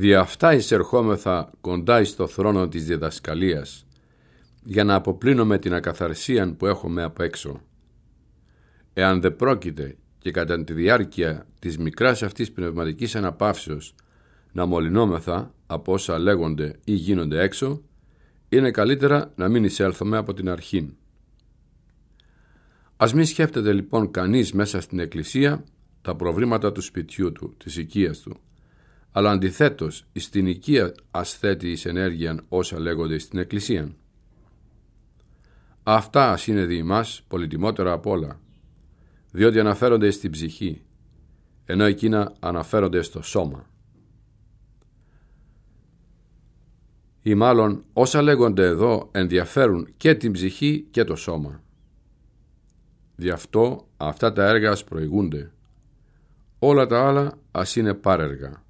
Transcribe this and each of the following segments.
Δι' αυτά εισερχόμεθα κοντά εις το θρόνο της διδασκαλίας, για να αποπλύνουμε την ακαθαρσίαν που έχουμε από έξω. Εάν δεν πρόκειται και κατά τη διάρκεια της μικράς αυτής πνευματικής αναπαύσεως να μολυνόμεθα από όσα λέγονται ή γίνονται έξω, είναι καλύτερα να μην εισέλθουμε από την αρχή. Ας μην σκέφτεται λοιπόν κανείς μέσα στην Εκκλησία τα προβλήματα του σπιτιού του, της οικίας του, αλλά αντιθέτως στην οικία ασθέτει εις ενέργειαν όσα λέγονται στην Εκκλησία. Αυτά δι' μας πολυτιμότερα απ' όλα, διότι αναφέρονται στην ψυχή, ενώ εκείνα αναφέρονται στο σώμα. Ή μάλλον όσα λέγονται εδώ ενδιαφέρουν και την ψυχή και το σώμα. Δι' αυτό αυτά τα έργα ας προηγούνται. Όλα τα άλλα ας είναι πάρεργα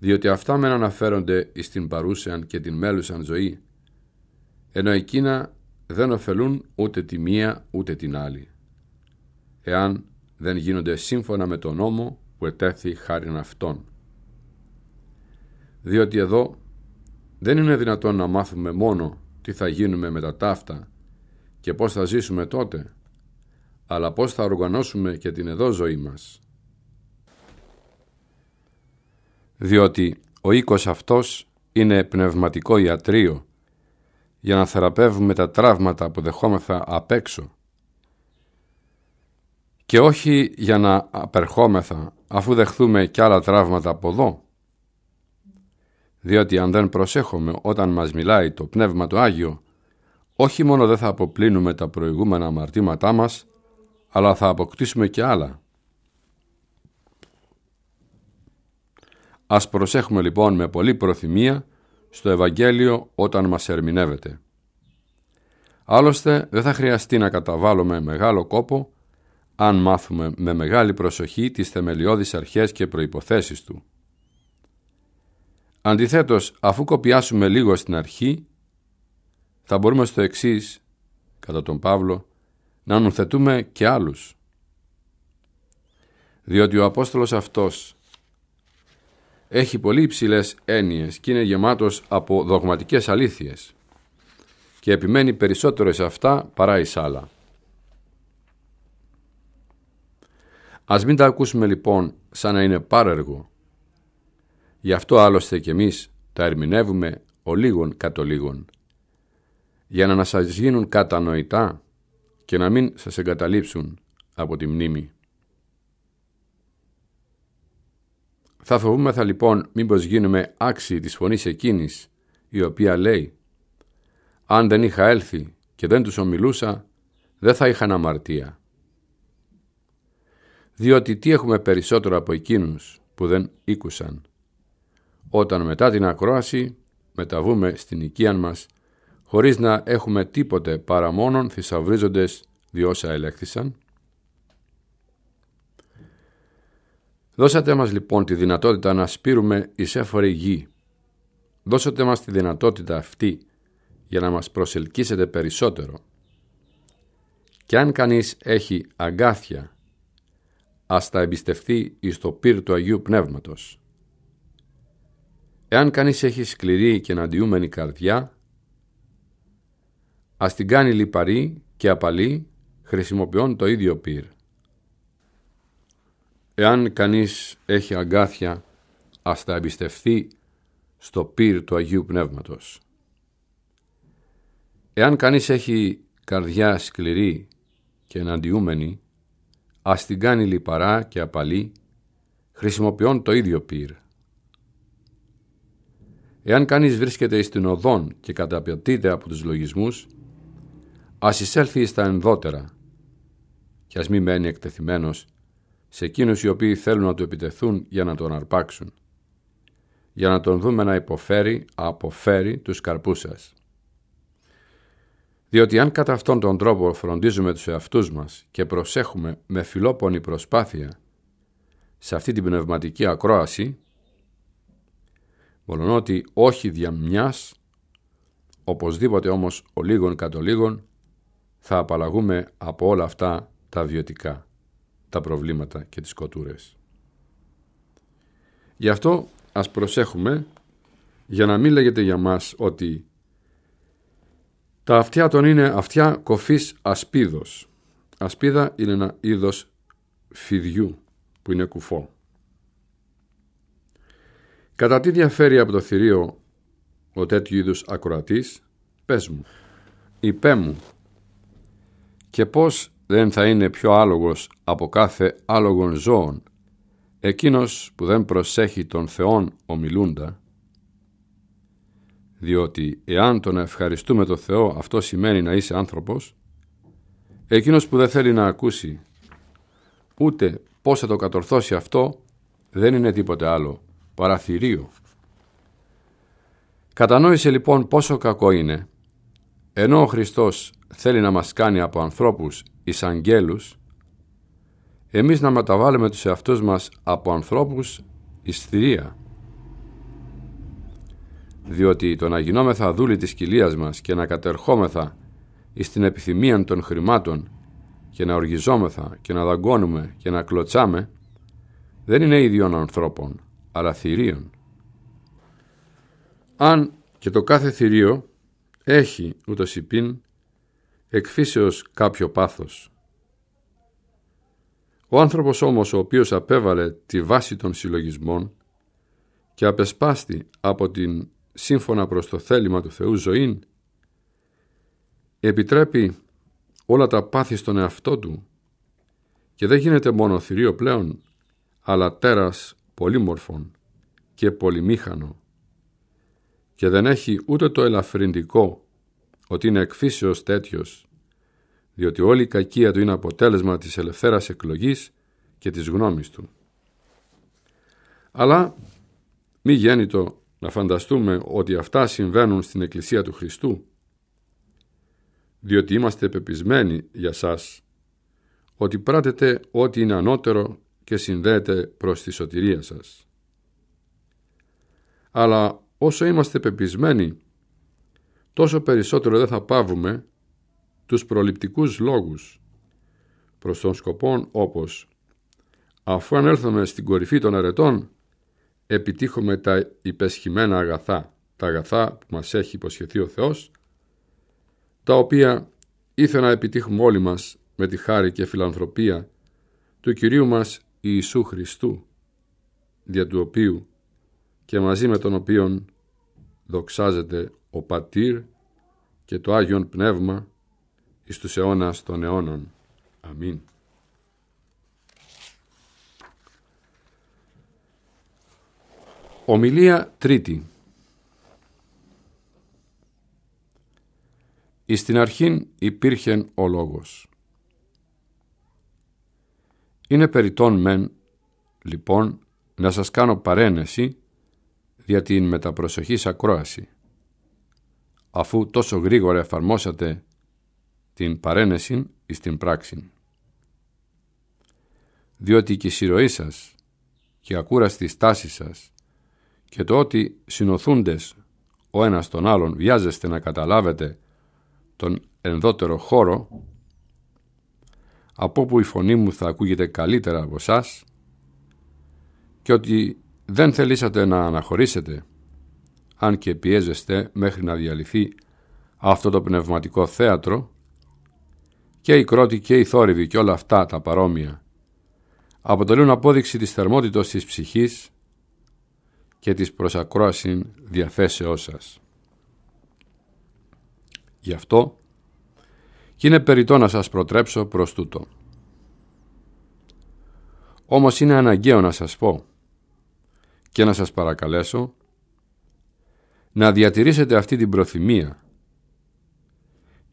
διότι αυτά μεν αναφέρονται εις την παρούσεαν και την μέλουσαν ζωή, ενώ εκείνα δεν ωφελούν ούτε τη μία ούτε την άλλη, εάν δεν γίνονται σύμφωνα με τον νόμο που ετέθη χάριν αυτών. Διότι εδώ δεν είναι δυνατόν να μάθουμε μόνο τι θα γίνουμε με τα ταύτα και πώς θα ζήσουμε τότε, αλλά πώς θα οργανώσουμε και την εδώ ζωή μας. διότι ο οίκος αυτός είναι πνευματικό ιατρείο για να θεραπεύουμε τα τραύματα που δεχόμεθα απ' έξω και όχι για να απερχόμεθα αφού δεχθούμε κι άλλα τραύματα από εδώ. Διότι αν δεν προσέχουμε όταν μας μιλάει το Πνεύμα το Άγιο, όχι μόνο δεν θα αποπλύνουμε τα προηγούμενα αμαρτήματά μας, αλλά θα αποκτήσουμε και άλλα. Ας προσέχουμε λοιπόν με πολλή προθυμία στο Ευαγγέλιο όταν μας ερμηνεύεται. Άλλωστε δεν θα χρειαστεί να καταβάλουμε μεγάλο κόπο αν μάθουμε με μεγάλη προσοχή τις θεμελιώδεις αρχές και προϋποθέσεις του. Αντιθέτως, αφού κοπιάσουμε λίγο στην αρχή, θα μπορούμε στο εξής, κατά τον Παύλο, να νουθετούμε και άλλους. Διότι ο Απόστολος αυτός έχει πολύ υψηλές έννοιες και είναι γεμάτος από δογματικές αλήθειες και επιμένει περισσότερο σε αυτά παρά εις άλλα. Ας μην τα ακούσουμε λοιπόν σαν να είναι πάρεργο. Γι' αυτό άλλωστε και εμείς τα ερμηνεύουμε ο λίγων κατ' για να σας γίνουν κατανοητά και να μην σας εγκαταλείψουν από τη μνήμη. Θα φοβούμεθα λοιπόν μήπως γίνουμε άξιοι της φωνής εκείνης η οποία λέει «Αν δεν είχα έλθει και δεν τους ομιλούσα, δεν θα είχαν αμαρτία». Διότι τι έχουμε περισσότερο από εκείνους που δεν ήκουσαν, όταν μετά την ακρόαση μεταβούμε στην οικία μας, χωρίς να έχουμε τίποτε παρά μόνον θησαυρίζοντες διόσα ελέγχθησαν, Δώσατε μας λοιπόν τη δυνατότητα να σπείρουμε εις έφορη γη. Δώσατε μας τη δυνατότητα αυτή για να μας προσελκύσετε περισσότερο. Και αν κανείς έχει αγκάθια, ας τα εμπιστευτεί εις το πύρ του Αγίου Πνεύματος. Εάν κανείς έχει σκληρή και εναντιούμενη καρδιά, ας την κάνει λιπαρή και απαλή χρησιμοποιών το ίδιο πύρ. Εάν κανείς έχει αγκάθια, ας τα εμπιστευτεί στο πύρ του Αγίου Πνεύματος. Εάν κανείς έχει καρδιά σκληρή και εναντιούμενη, ας την κάνει λιπαρά και απαλή, χρησιμοποιών το ίδιο πύρ. Εάν κανείς βρίσκεται στην οδόν και καταπιατείται από τους λογισμούς, ας εισέλθει στα ενδότερα και ας μην μένει εκτεθειμένος σε εκείνους οι οποίοι θέλουν να του επιτεθούν για να τον αρπάξουν. Για να τον δούμε να υποφέρει, αποφέρει τους καρπούς σας. Διότι αν κατά αυτόν τον τρόπο φροντίζουμε τους εαυτούς μας και προσέχουμε με φιλόπονη προσπάθεια σε αυτή την πνευματική ακρόαση, μόνον ότι όχι δια μιας, οπωσδήποτε όμως ο λίγων κατ' ο θα απαλλαγούμε από όλα αυτά τα βιωτικά τα προβλήματα και τις κοτούρες. Γι' αυτό ας προσέχουμε για να μην λέγεται για μας ότι τα αυτιά των είναι αυτιά κοφής ασπίδος. Ασπίδα είναι ένα είδος φιδιού που είναι κουφό. Κατά τι διαφέρει από το θηρίο ο τέτοιου είδους ακροατής, πες μου, υπέ μου και πώς δεν θα είναι πιο άλογος από κάθε άλογον ζώων. Εκείνος που δεν προσέχει τον Θεόν ομιλούντα, διότι εάν τον ευχαριστούμε τον Θεό αυτό σημαίνει να είσαι άνθρωπος, εκείνος που δεν θέλει να ακούσει ούτε πώς θα το κατορθώσει αυτό δεν είναι τίποτε άλλο παρά θηρίο. Κατανόησε λοιπόν πόσο κακό είναι, ενώ ο Χριστός θέλει να μας κάνει από ανθρώπους εις αγγέλους, εμείς να μεταβάλλουμε τους εαυτούς μας από ανθρώπους εις θηρία. Διότι το να γινόμεθα δούλοι της κοιλίας μας και να κατερχόμεθα εις την επιθυμία των χρημάτων και να οργιζόμεθα και να δαγκώνουμε και να κλωτσάμε δεν είναι ίδιων ανθρώπων, αλλά θηρίων. Αν και το κάθε θηρίο έχει ούτως υπήν εκφύσεως κάποιο πάθος. Ο άνθρωπος όμως ο οποίος απέβαλε τη βάση των συλλογισμών και απεσπάστη από την σύμφωνα προς το θέλημα του Θεού ζωήν, επιτρέπει όλα τα πάθη στον εαυτό του και δεν γίνεται μόνο θηρίο πλέον, αλλά τέρας πολύμορφων και πολυμήχανο και δεν έχει ούτε το ελαφρυντικό ότι είναι εκφύσεως τέτοιος, διότι όλη η κακία του είναι αποτέλεσμα της ελευθέρας εκλογής και της γνώμης του. Αλλά μη γέννητο να φανταστούμε ότι αυτά συμβαίνουν στην Εκκλησία του Χριστού, διότι είμαστε πεπισμένοι για σας ότι πράτετε ό,τι είναι ανώτερο και συνδέεται προς τη σωτηρία σας. Αλλά όσο είμαστε πεπισμένοι τόσο περισσότερο δεν θα πάβουμε τους προληπτικούς λόγους προς τον σκοπών όπως αφού έλθουμε στην κορυφή των αρετών επιτύχουμε τα υπεσχημένα αγαθά, τα αγαθά που μας έχει υποσχεθεί ο Θεός, τα οποία ήθελα να επιτύχουμε όλοι μας με τη χάρη και φιλανθρωπία του Κυρίου μας Ιησού Χριστού, δια του οποίου και μαζί με τον οποίον δοξάζεται ο Πατήρ και το Άγιον Πνεύμα εις τους αιώνας των αιώνων. Αμήν. Ομιλία τρίτη Εις την αρχήν υπήρχεν ο λόγος. Είναι περιτόν μεν, λοιπόν, να σας κάνω παρένεση δια την μεταπροσοχής ακρόαση – αφού τόσο γρήγορα εφαρμόσατε την παρένεση εις την πράξη. Διότι και η συρροή σας και η ακούραστη στάση σας και το ότι συνοθούντες ο ένας τον άλλον βιάζεστε να καταλάβετε τον ενδότερο χώρο από που η φωνή μου θα ακούγεται καλύτερα από εσάς και ότι δεν θελήσατε να αναχωρήσετε αν και πιέζεστε μέχρι να διαλυθεί αυτό το πνευματικό θέατρο, και η κρότη και η θόρυβη και όλα αυτά τα παρόμοια αποτελούν απόδειξη της θερμότητος της ψυχής και της προσακρόασης διαθέσεώς σας. Γι' αυτό και είναι περιττό να σας προτρέψω προς τούτο. Όμως είναι αναγκαίο να σας πω και να σας παρακαλέσω να διατηρήσετε αυτή την προθυμία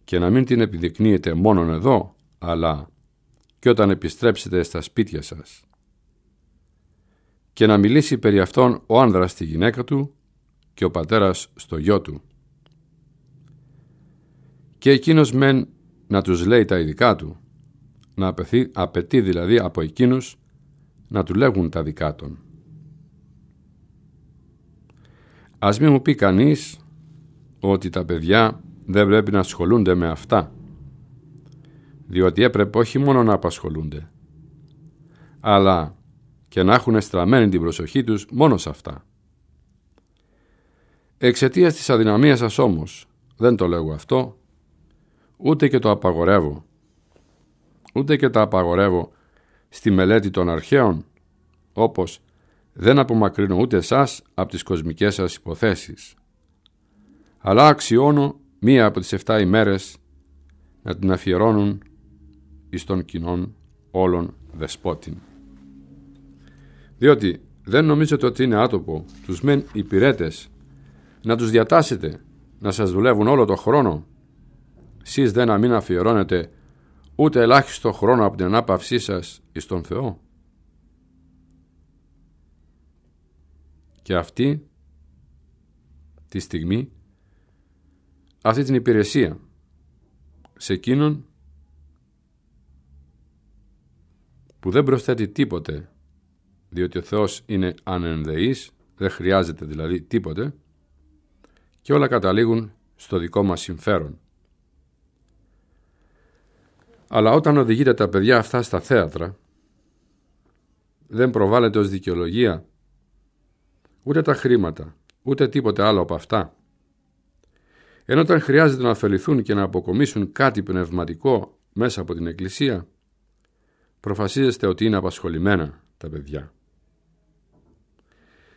και να μην την επιδεικνύετε μόνον εδώ, αλλά και όταν επιστρέψετε στα σπίτια σας. Και να μιλήσει περί αυτών ο άνδρας στη γυναίκα του και ο πατέρας στο γιο του. Και εκείνος μεν να τους λέει τα ειδικά του, να απαιτεί, δηλαδή από εκείνους να του λέγουν τα δικά των. Ας μην μου πει κανείς ότι τα παιδιά δεν πρέπει να ασχολούνται με αυτά, διότι έπρεπε όχι μόνο να απασχολούνται, αλλά και να έχουν στραμμένη την προσοχή τους μόνο σε αυτά. Εξαιτίας της αδυναμίας σας όμως, δεν το λέγω αυτό, ούτε και το απαγορεύω, ούτε και τα απαγορεύω στη μελέτη των αρχαίων, όπως δεν απομακρύνω ούτε εσάς από τις κοσμικές σας υποθέσεις. Αλλά αξιώνω μία από τις 7 ημέρες να την αφιερώνουν εις των κοινών όλων δεσπότην. Διότι δεν νομίζετε ότι είναι άτοπο τους μεν υπηρέτες να τους διατάσετε να σας δουλεύουν όλο το χρόνο. Σεις δεν να μην αφιερώνετε ούτε ελάχιστο χρόνο από την ανάπαυσή σας εις τον Θεό. Και αυτή τη στιγμή, αυτή την υπηρεσία σε εκείνον που δεν προσθέτει τίποτε, διότι ο Θεός είναι ανενδεής, δεν χρειάζεται δηλαδή τίποτε, και όλα καταλήγουν στο δικό μας συμφέρον. Αλλά όταν οδηγείτε τα παιδιά αυτά στα θέατρα, δεν προβάλλεται ως δικαιολογία ούτε τα χρήματα, ούτε τίποτε άλλο από αυτά. Ενώ όταν χρειάζεται να ωφεληθούν και να αποκομίσουν κάτι πνευματικό μέσα από την Εκκλησία, προφασίζεστε ότι είναι απασχολημένα τα παιδιά.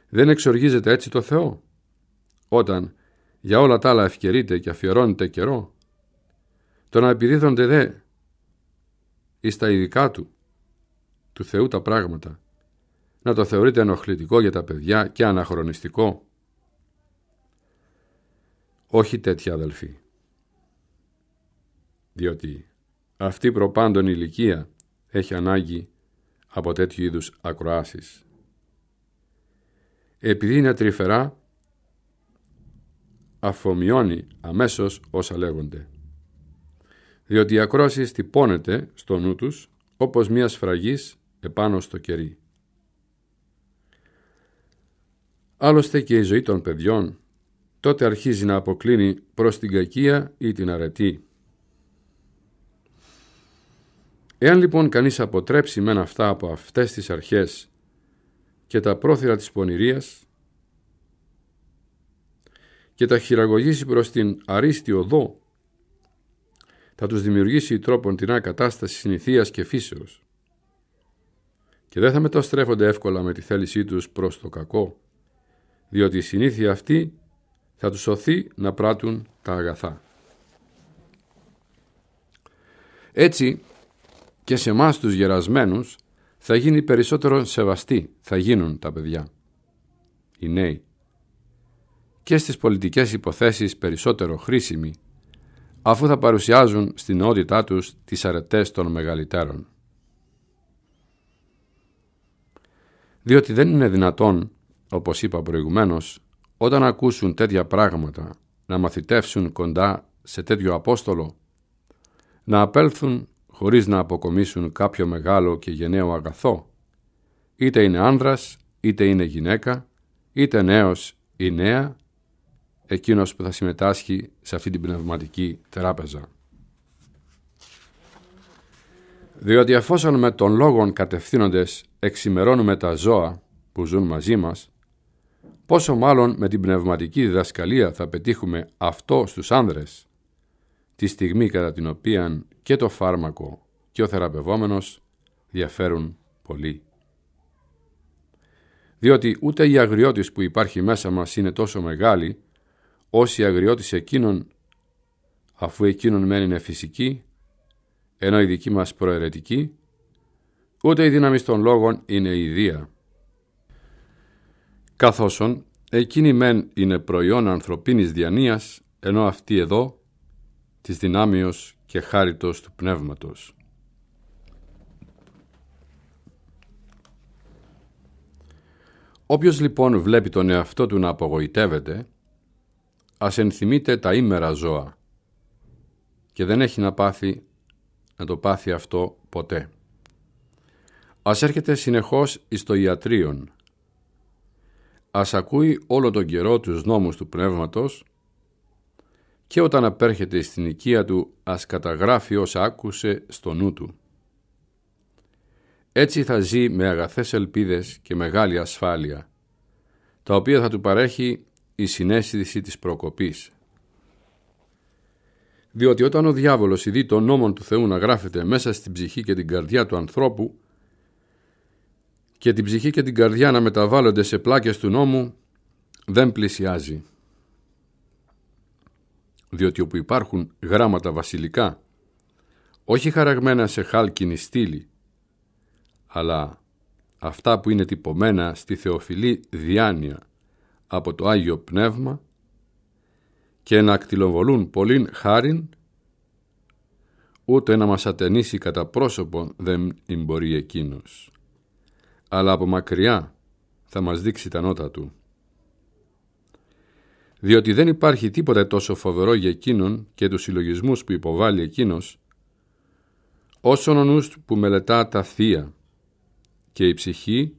Δεν εξοργίζεται έτσι το Θεό, όταν για όλα τα άλλα ευκαιρείται και αφιερώνεται καιρό, το να επιδίδονται δε εις τα ειδικά του, του Θεού τα πράγματα, να το θεωρείτε ενοχλητικό για τα παιδιά και αναχρονιστικό. Όχι τέτοια αδελφοί. Διότι αυτή προπάντων ηλικία έχει ανάγκη από τέτοιου είδους ακροάσεις. Επειδή είναι τρυφερά, αφομοιώνει αμέσως όσα λέγονται. Διότι η ακρόαση τυπώνεται στο νου τους όπως μια σφραγής επάνω στο κερί. Άλλωστε και η ζωή των παιδιών τότε αρχίζει να αποκλίνει προς την κακία ή την αρετή. Εάν λοιπόν κανείς αποτρέψει μεν αυτά από αυτές τις αρχές και τα πρόθυρα της πονηρίας και τα χειραγωγήσει προς την αρίστη οδό, θα τους δημιουργήσει τρόπον την ακατάσταση συνηθίας και φύσεως και δεν θα μεταστρέφονται εύκολα με τη θέλησή τους προς το κακό διότι η συνήθεια αυτή θα τους σωθεί να πράττουν τα αγαθά. Έτσι και σε εμάς τους γερασμένους θα γίνει περισσότερο σεβαστή, θα γίνουν τα παιδιά, οι νέοι. Και στις πολιτικές υποθέσεις περισσότερο χρήσιμοι, αφού θα παρουσιάζουν στην νεότητά τους τις αρετές των μεγαλυτέρων. Διότι δεν είναι δυνατόν όπως είπα προηγουμένως, όταν ακούσουν τέτοια πράγματα να μαθητεύσουν κοντά σε τέτοιο Απόστολο, να απέλθουν χωρίς να αποκομίσουν κάποιο μεγάλο και γενναίο αγαθό, είτε είναι άνδρας, είτε είναι γυναίκα, είτε νέος ή νέα, εκείνος που θα συμμετάσχει σε αυτή την πνευματική τράπεζα. Διότι εφόσον με τον λόγον κατευθύνοντες εξημερώνουμε τα ζώα που ζουν μαζί μας, πόσο μάλλον με την πνευματική διδασκαλία θα πετύχουμε αυτό στους άνδρες, τη στιγμή κατά την οποία και το φάρμακο και ο θεραπευόμενος διαφέρουν πολύ. Διότι ούτε η αγριότης που υπάρχει μέσα μας είναι τόσο μεγάλη, όση η αγριότης εκείνων, αφού εκείνων μένει είναι φυσική, ενώ η δική μας προαιρετική, ούτε η δύναμη των λόγων είναι ιδία καθώσον εκείνη μεν είναι προϊόν ανθρωπίνης διανοίας, ενώ αυτή εδώ της δυνάμειος και χάριτος του πνεύματος. Όποιος λοιπόν βλέπει τον εαυτό του να απογοητεύεται, ας ενθυμείται τα ήμερα ζώα και δεν έχει να πάθει να το πάθει αυτό ποτέ. Ας έρχεται συνεχώς εις το ιατρείον, ας ακούει όλο τον καιρό τους νόμους του Πνεύματος και όταν απέρχεται στην οικία του ας καταγράφει όσα άκουσε στο νου του. Έτσι θα ζει με αγαθές ελπίδες και μεγάλη ασφάλεια, τα οποία θα του παρέχει η συνέστηση της προκοπής. Διότι όταν ο διάβολος ειδεί τον νόμο του Θεού να γράφεται μέσα στην ψυχή και την καρδιά του ανθρώπου, και την ψυχή και την καρδιά να μεταβάλλονται σε πλάκες του νόμου δεν πλησιάζει. Διότι όπου υπάρχουν γράμματα βασιλικά, όχι χαραγμένα σε χάλκινη στήλη, αλλά αυτά που είναι τυπωμένα στη θεοφιλή διάνοια από το Άγιο Πνεύμα και να ακτιλοβολούν πολλήν χάριν, ούτε να μας ατενίσει κατά πρόσωπο δεν μπορεί εκείνος αλλά από μακριά θα μας δείξει τα νότα του. Διότι δεν υπάρχει τίποτα τόσο φοβερό για εκείνον και τους συλλογισμούς που υποβάλλει εκείνος, όσον ο νους που μελετά τα θεία και η ψυχή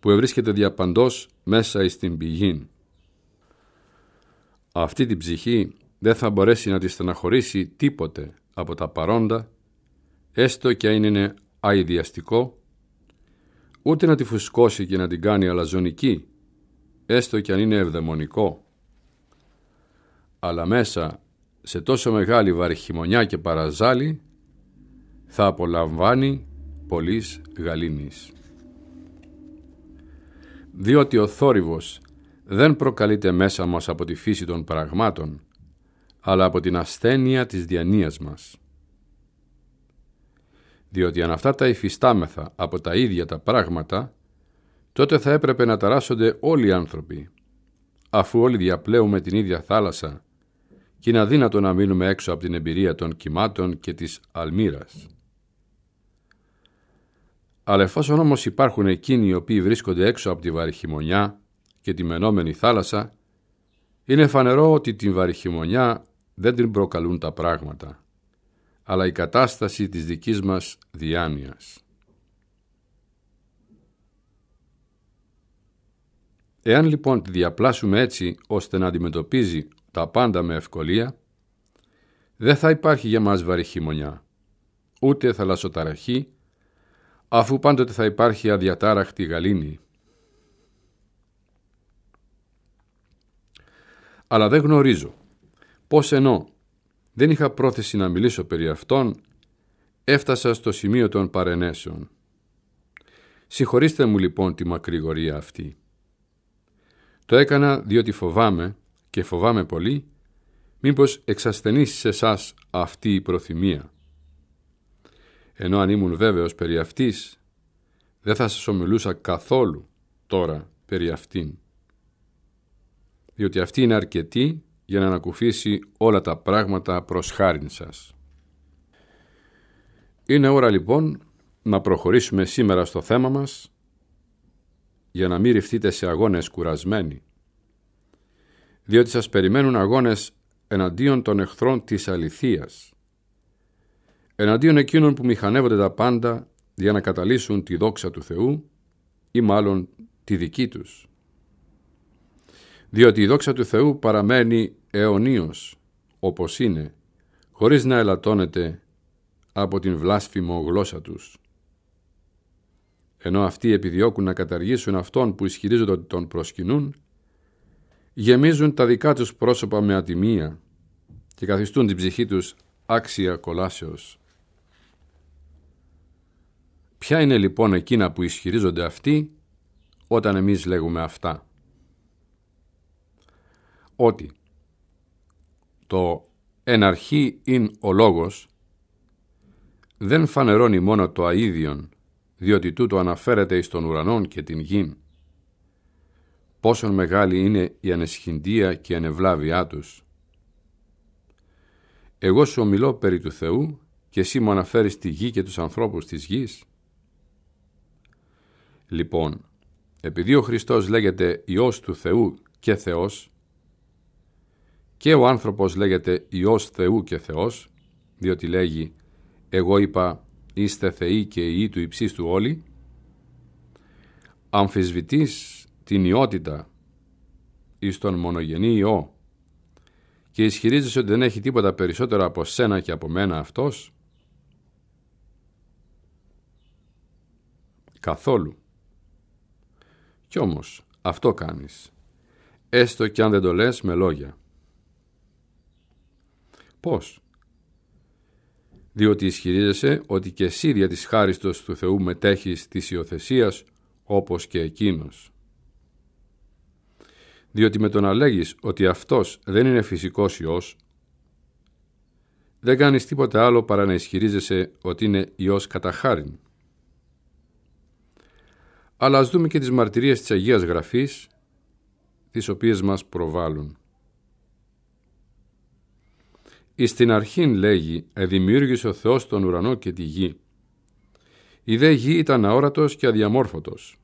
που ευρίσκεται διαπαντός μέσα εις την πηγή. Αυτή την ψυχή δεν θα μπορέσει να τη στεναχωρήσει τίποτε από τα παρόντα, έστω και αν είναι αειδιαστικό ούτε να τη φουσκώσει και να την κάνει αλαζονική, έστω κι αν είναι ευδαιμονικό. Αλλά μέσα σε τόσο μεγάλη βαρχιμονιά και παραζάλι θα απολαμβάνει πολλής γαλήνης. Διότι ο θόρυβος δεν προκαλείται μέσα μας από τη φύση των πραγμάτων, αλλά από την ασθένεια της διανοίας μας διότι αν αυτά τα υφιστάμεθα από τα ίδια τα πράγματα, τότε θα έπρεπε να ταράσσονται όλοι οι άνθρωποι, αφού όλοι διαπλέουμε την ίδια θάλασσα και είναι αδύνατο να μείνουμε έξω από την εμπειρία των κυμάτων και της αλμύρας. Αλλά εφόσον όμως υπάρχουν εκείνοι οι οποίοι βρίσκονται έξω από τη βαριχημονιά και τη μενόμενη θάλασσα, είναι φανερό ότι την βαριχημονιά δεν την προκαλούν τα πράγματα αλλά η κατάσταση της δικής μας διάνοιας. Εάν λοιπόν τη διαπλάσουμε έτσι ώστε να αντιμετωπίζει τα πάντα με ευκολία, δεν θα υπάρχει για μας βαρύ χειμωνιά, ούτε θαλασσοταραχή, αφού πάντοτε θα υπάρχει αδιατάραχτη γαλήνη. Αλλά δεν γνωρίζω πώς ενώ δεν είχα πρόθεση να μιλήσω περί αυτών, έφτασα στο σημείο των παρενέσεων. Συγχωρήστε μου λοιπόν τη μακρηγορία αυτή. Το έκανα διότι φοβάμαι και φοβάμαι πολύ μήπως εξασθενήσει σε εσάς αυτή η προθυμία. Ενώ αν ήμουν βέβαιος περί αυτής, δεν θα σας ομιλούσα καθόλου τώρα περί αυτήν. Διότι αυτή είναι αρκετή για να ανακουφίσει όλα τα πράγματα προς χάριν σας. Είναι ώρα λοιπόν να προχωρήσουμε σήμερα στο θέμα μας για να μην ρηφτείτε σε αγώνες κουρασμένοι διότι σας περιμένουν αγώνες εναντίον των εχθρών της αληθείας εναντίον εκείνων που μηχανεύονται τα πάντα για να καταλύσουν τη δόξα του Θεού ή μάλλον τη δική τους. Διότι η δόξα του Θεού παραμένει αιωνίως όπως είναι, χωρίς να ελαττώνεται από την βλάσφημο γλώσσα τους. Ενώ αυτοί επιδιώκουν να καταργήσουν αυτόν που ισχυρίζονται ότι τον προσκυνούν, γεμίζουν τα δικά τους πρόσωπα με ατιμία και καθιστούν την ψυχή τους άξια κολάσεως. Ποια είναι λοιπόν εκείνα που ισχυρίζονται αυτοί όταν εμείς λέγουμε αυτά. Ότι το «εν αρχή ειν ο λόγος» δεν φανερώνει μόνο το αίδιον, διότι τούτο αναφέρεται εις τον ουρανόν και την γη. Πόσον μεγάλη είναι η ανεσχυντία και η ανεβλάβειά τους. Εγώ σου ομιλώ περί του Θεού και εσύ μου αναφέρεις τη γη και τους ανθρώπους της γης. Λοιπόν, επειδή ο Χριστός λέγεται Υιός του Θεού και Θεός, και ο άνθρωπος λέγεται Υιός Θεού και Θεός, διότι λέγει «Εγώ είπα, είστε θεοί και ιοί του υψίστου όλοι». Αμφισβητείς την ιότητα εις τον μονογενή Υιό και ισχυρίζεσαι ότι δεν έχει τίποτα περισσότερο από σένα και από μένα αυτός, καθόλου. Κι όμως αυτό κάνεις, έστω κι αν δεν το λες με λόγια. Πώς? Διότι ισχυρίζεσαι ότι και εσύ δια της χάριστος του Θεού μετέχεις της υιοθεσίας όπως και εκείνος. Διότι με το να ότι αυτός δεν είναι φυσικός Υιός, δεν κάνεις τίποτα άλλο παρά να ισχυρίζεσαι ότι είναι Υιός κατά χάριν. Αλλά ας δούμε και τις μαρτυρίες της Αγίας Γραφής, τις οποίες μας προβάλλουν. Εις την αρχήν λέγει «Εδημιούργησε ο Θεός τον ουρανό και τη γη». Η δε γη ήταν αόρατος και αδιαμόρφωτος.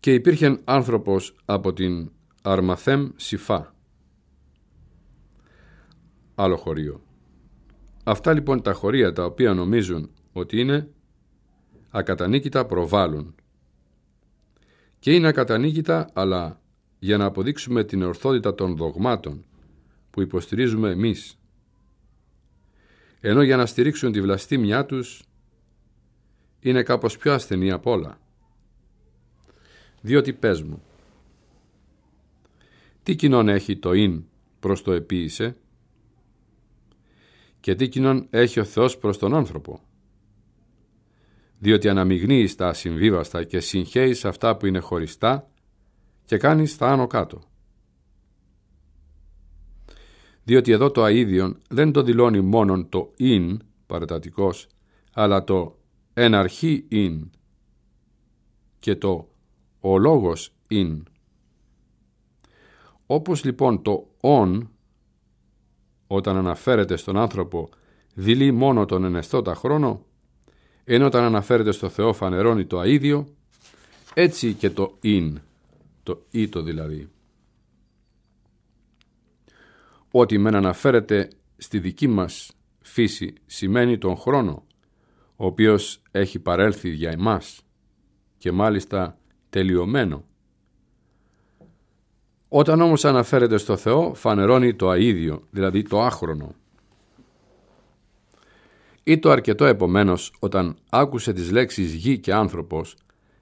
Και υπήρχε άνθρωπος από την Αρμαθέμ Σιφά. Άλλο χωρίο. Αυτά λοιπόν τα χωρία τα οποία νομίζουν ότι είναι ακατανίκητα προβάλλουν. Και είναι ακατανίκητα αλλά για να αποδείξουμε την ορθότητα των δογμάτων που υποστηρίζουμε εμείς. Ενώ για να στηρίξουν τη βλαστήμιά τους είναι κάπως πιο ασθενή απ' όλα. Διότι πες μου, τι κοινόν έχει το «ειν» προς το «επίησε» και τι κοινόν έχει ο Θεός προς τον άνθρωπο. Διότι αναμειγνύεις τα ασυμβίβαστα και συγχαίεις αυτά που είναι χωριστά και κάνεις τα άνω κάτω διότι εδώ το αίδιον δεν το δηλώνει μόνον το «ειν» παρατατικός, αλλά το «εναρχή ειν» και το «ο λόγος ειν». Όπως λοιπόν το «ον» όταν αναφέρεται στον άνθρωπο δηλεί μόνο τον ενεστώτα χρόνο, ενώ όταν αναφέρεται στο Θεό φανερώνει το αίδιο, έτσι και το «ειν», το «ήτο» δηλαδή. Ό,τι μεν αναφέρεται στη δική μας φύση σημαίνει τον χρόνο, ο οποίος έχει παρέλθει για εμάς και μάλιστα τελειωμένο. Όταν όμως αναφέρεται στο Θεό φανερώνει το αίδιο, δηλαδή το άχρονο. Ή το αρκετό επομένως όταν άκουσε τις λέξεις γη και άνθρωπος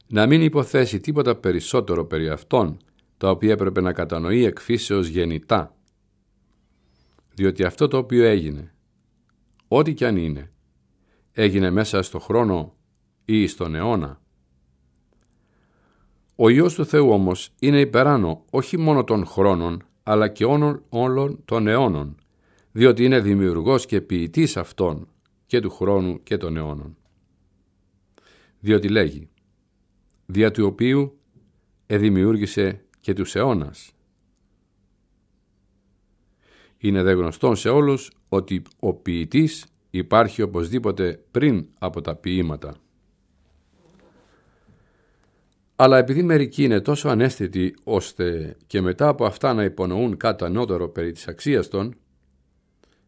να μην υποθέσει τίποτα περισσότερο περί αυτών, τα οποία έπρεπε να κατανοεί εκφύσεως γεννητά διότι αυτό το οποίο έγινε, ό,τι κι αν είναι, έγινε μέσα στο χρόνο ή στον αιώνα. Ο Υιός του Θεού όμως είναι υπεράνω όχι μόνο των χρόνων, αλλά και όλων των αιώνων, διότι είναι δημιουργός και ποιητής αυτών και του χρόνου και των αιώνων. Διότι λέγει, δια του οποίου εδημιούργησε και τους αιώνας, είναι δε γνωστό σε όλους ότι ο ποιητής υπάρχει οπωσδήποτε πριν από τα ποίηματα. Αλλά επειδή μερικοί είναι τόσο ανέστητοι ώστε και μετά από αυτά να υπονοούν κάτι ανώτερο περί της αξίας των,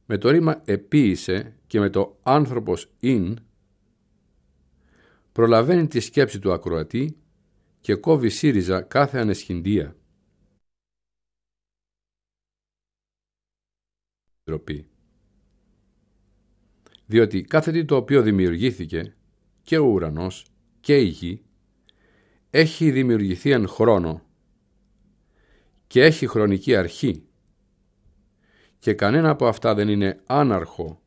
με το ρήμα «επίησε» και με το «άνθρωπος ειν» προλαβαίνει τη σκέψη του ακροατή και κόβει σύριζα κάθε ανεσχυντία. Διότι κάθε τι το οποίο δημιουργήθηκε και ο ουρανός και η γη έχει δημιουργηθεί εν χρόνο και έχει χρονική αρχή και κανένα από αυτά δεν είναι άναρχο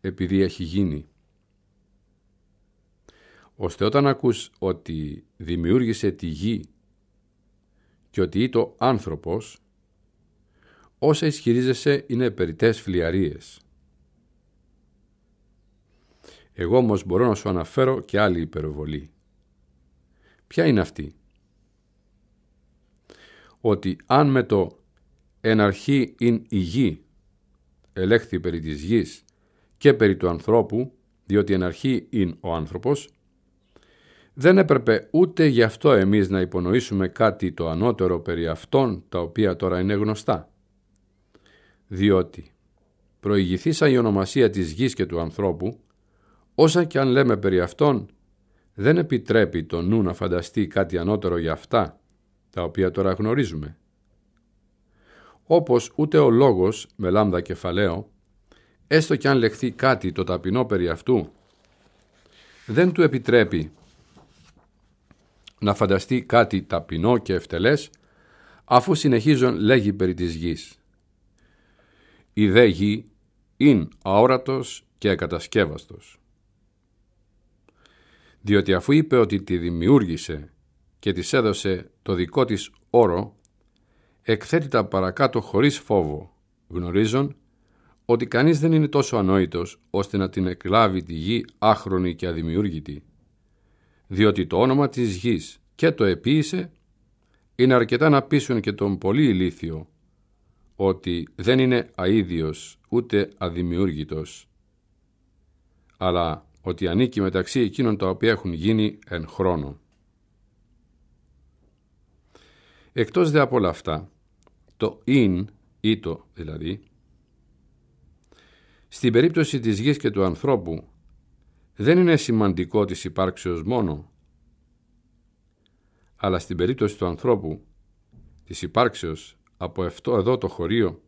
επειδή έχει γίνει. Ώστε όταν ακούς ότι δημιούργησε τη γη και ότι είτο άνθρωπος όσα ισχυρίζεσαι είναι περιττές φλιαρίες. Εγώ όμως μπορώ να σου αναφέρω και άλλη υπερβολή. Ποια είναι αυτή? Ότι αν με το «εν αρχή ειν η γη» ελέγχθη περί της γης και περί του ανθρώπου, διότι εν αρχή ειν ο άνθρωπος, δεν έπρεπε ούτε γι' αυτό εμείς να υπονοήσουμε κάτι το ανώτερο περί αυτών τα οποία τώρα είναι γνωστά διότι προηγηθεί σαν η ονομασία της γης και του ανθρώπου, όσα και αν λέμε περί αυτών, δεν επιτρέπει το νου να φανταστεί κάτι ανώτερο για αυτά, τα οποία τώρα γνωρίζουμε. Όπως ούτε ο λόγος, με λάμδα κεφαλαίο, έστω και αν λεχθεί κάτι το ταπεινό περί αυτού, δεν του επιτρέπει να φανταστεί κάτι ταπεινό και ευτελές, αφού συνεχίζουν λέγει περί της γης η δε γη ειν αόρατος και ακατασκεύαστος. Διότι αφού είπε ότι τη δημιούργησε και της έδωσε το δικό της όρο, εκθέτει τα παρακάτω χωρίς φόβο, γνωρίζον ότι κανείς δεν είναι τόσο ανόητος ώστε να την εκλάβει τη γη άχρονη και αδημιούργητη, διότι το όνομα της γης και το επίησε είναι αρκετά να πείσουν και τον πολύ ηλίθιο ότι δεν είναι αίδιος ούτε αδημιούργητος, αλλά ότι ανήκει μεταξύ εκείνων τα οποία έχουν γίνει εν χρόνο. Εκτός δε από όλα αυτά, το «ειν» ή το δηλαδή, στην περίπτωση της γης και του ανθρώπου δεν είναι σημαντικό της υπάρξεως μόνο, αλλά στην περίπτωση του ανθρώπου, της υπάρξεως από αυτό εδώ το χωρίο.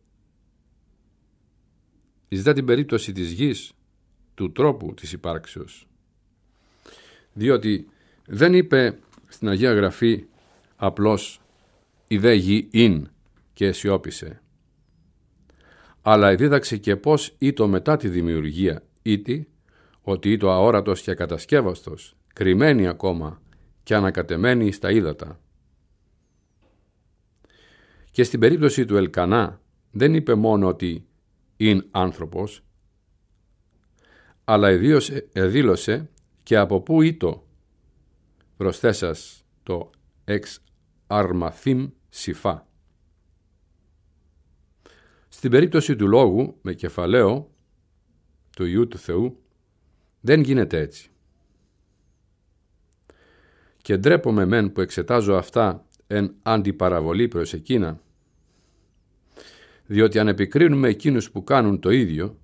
Ζητά την περίπτωση της γης, του τρόπου της υπάρξεως. Διότι δεν είπε στην Αγία Γραφή απλώς «Η δε γη ειν» και αισιόπισε. Αλλά δίδαξε και πώς ήτο μετά τη δημιουργία ήτι ότι ήτο αόρατος και ακατασκεύαστος, κρυμμένη ακόμα και ανακατεμένη στα ύδατα. Και στην περίπτωση του Ελκανά δεν είπε μόνο ότι είναι άνθρωπος», αλλά εδήλωσε και από πού ήτο. Προσθέσας το «εξ αρμαθήμ σιφά». Στην περίπτωση του λόγου με κεφαλαίο του Ιού του Θεού δεν γίνεται έτσι. Και ντρέπομαι μεν που εξετάζω αυτά εν αντιπαραβολή προς εκείνα διότι αν επικρίνουμε εκείνους που κάνουν το ίδιο,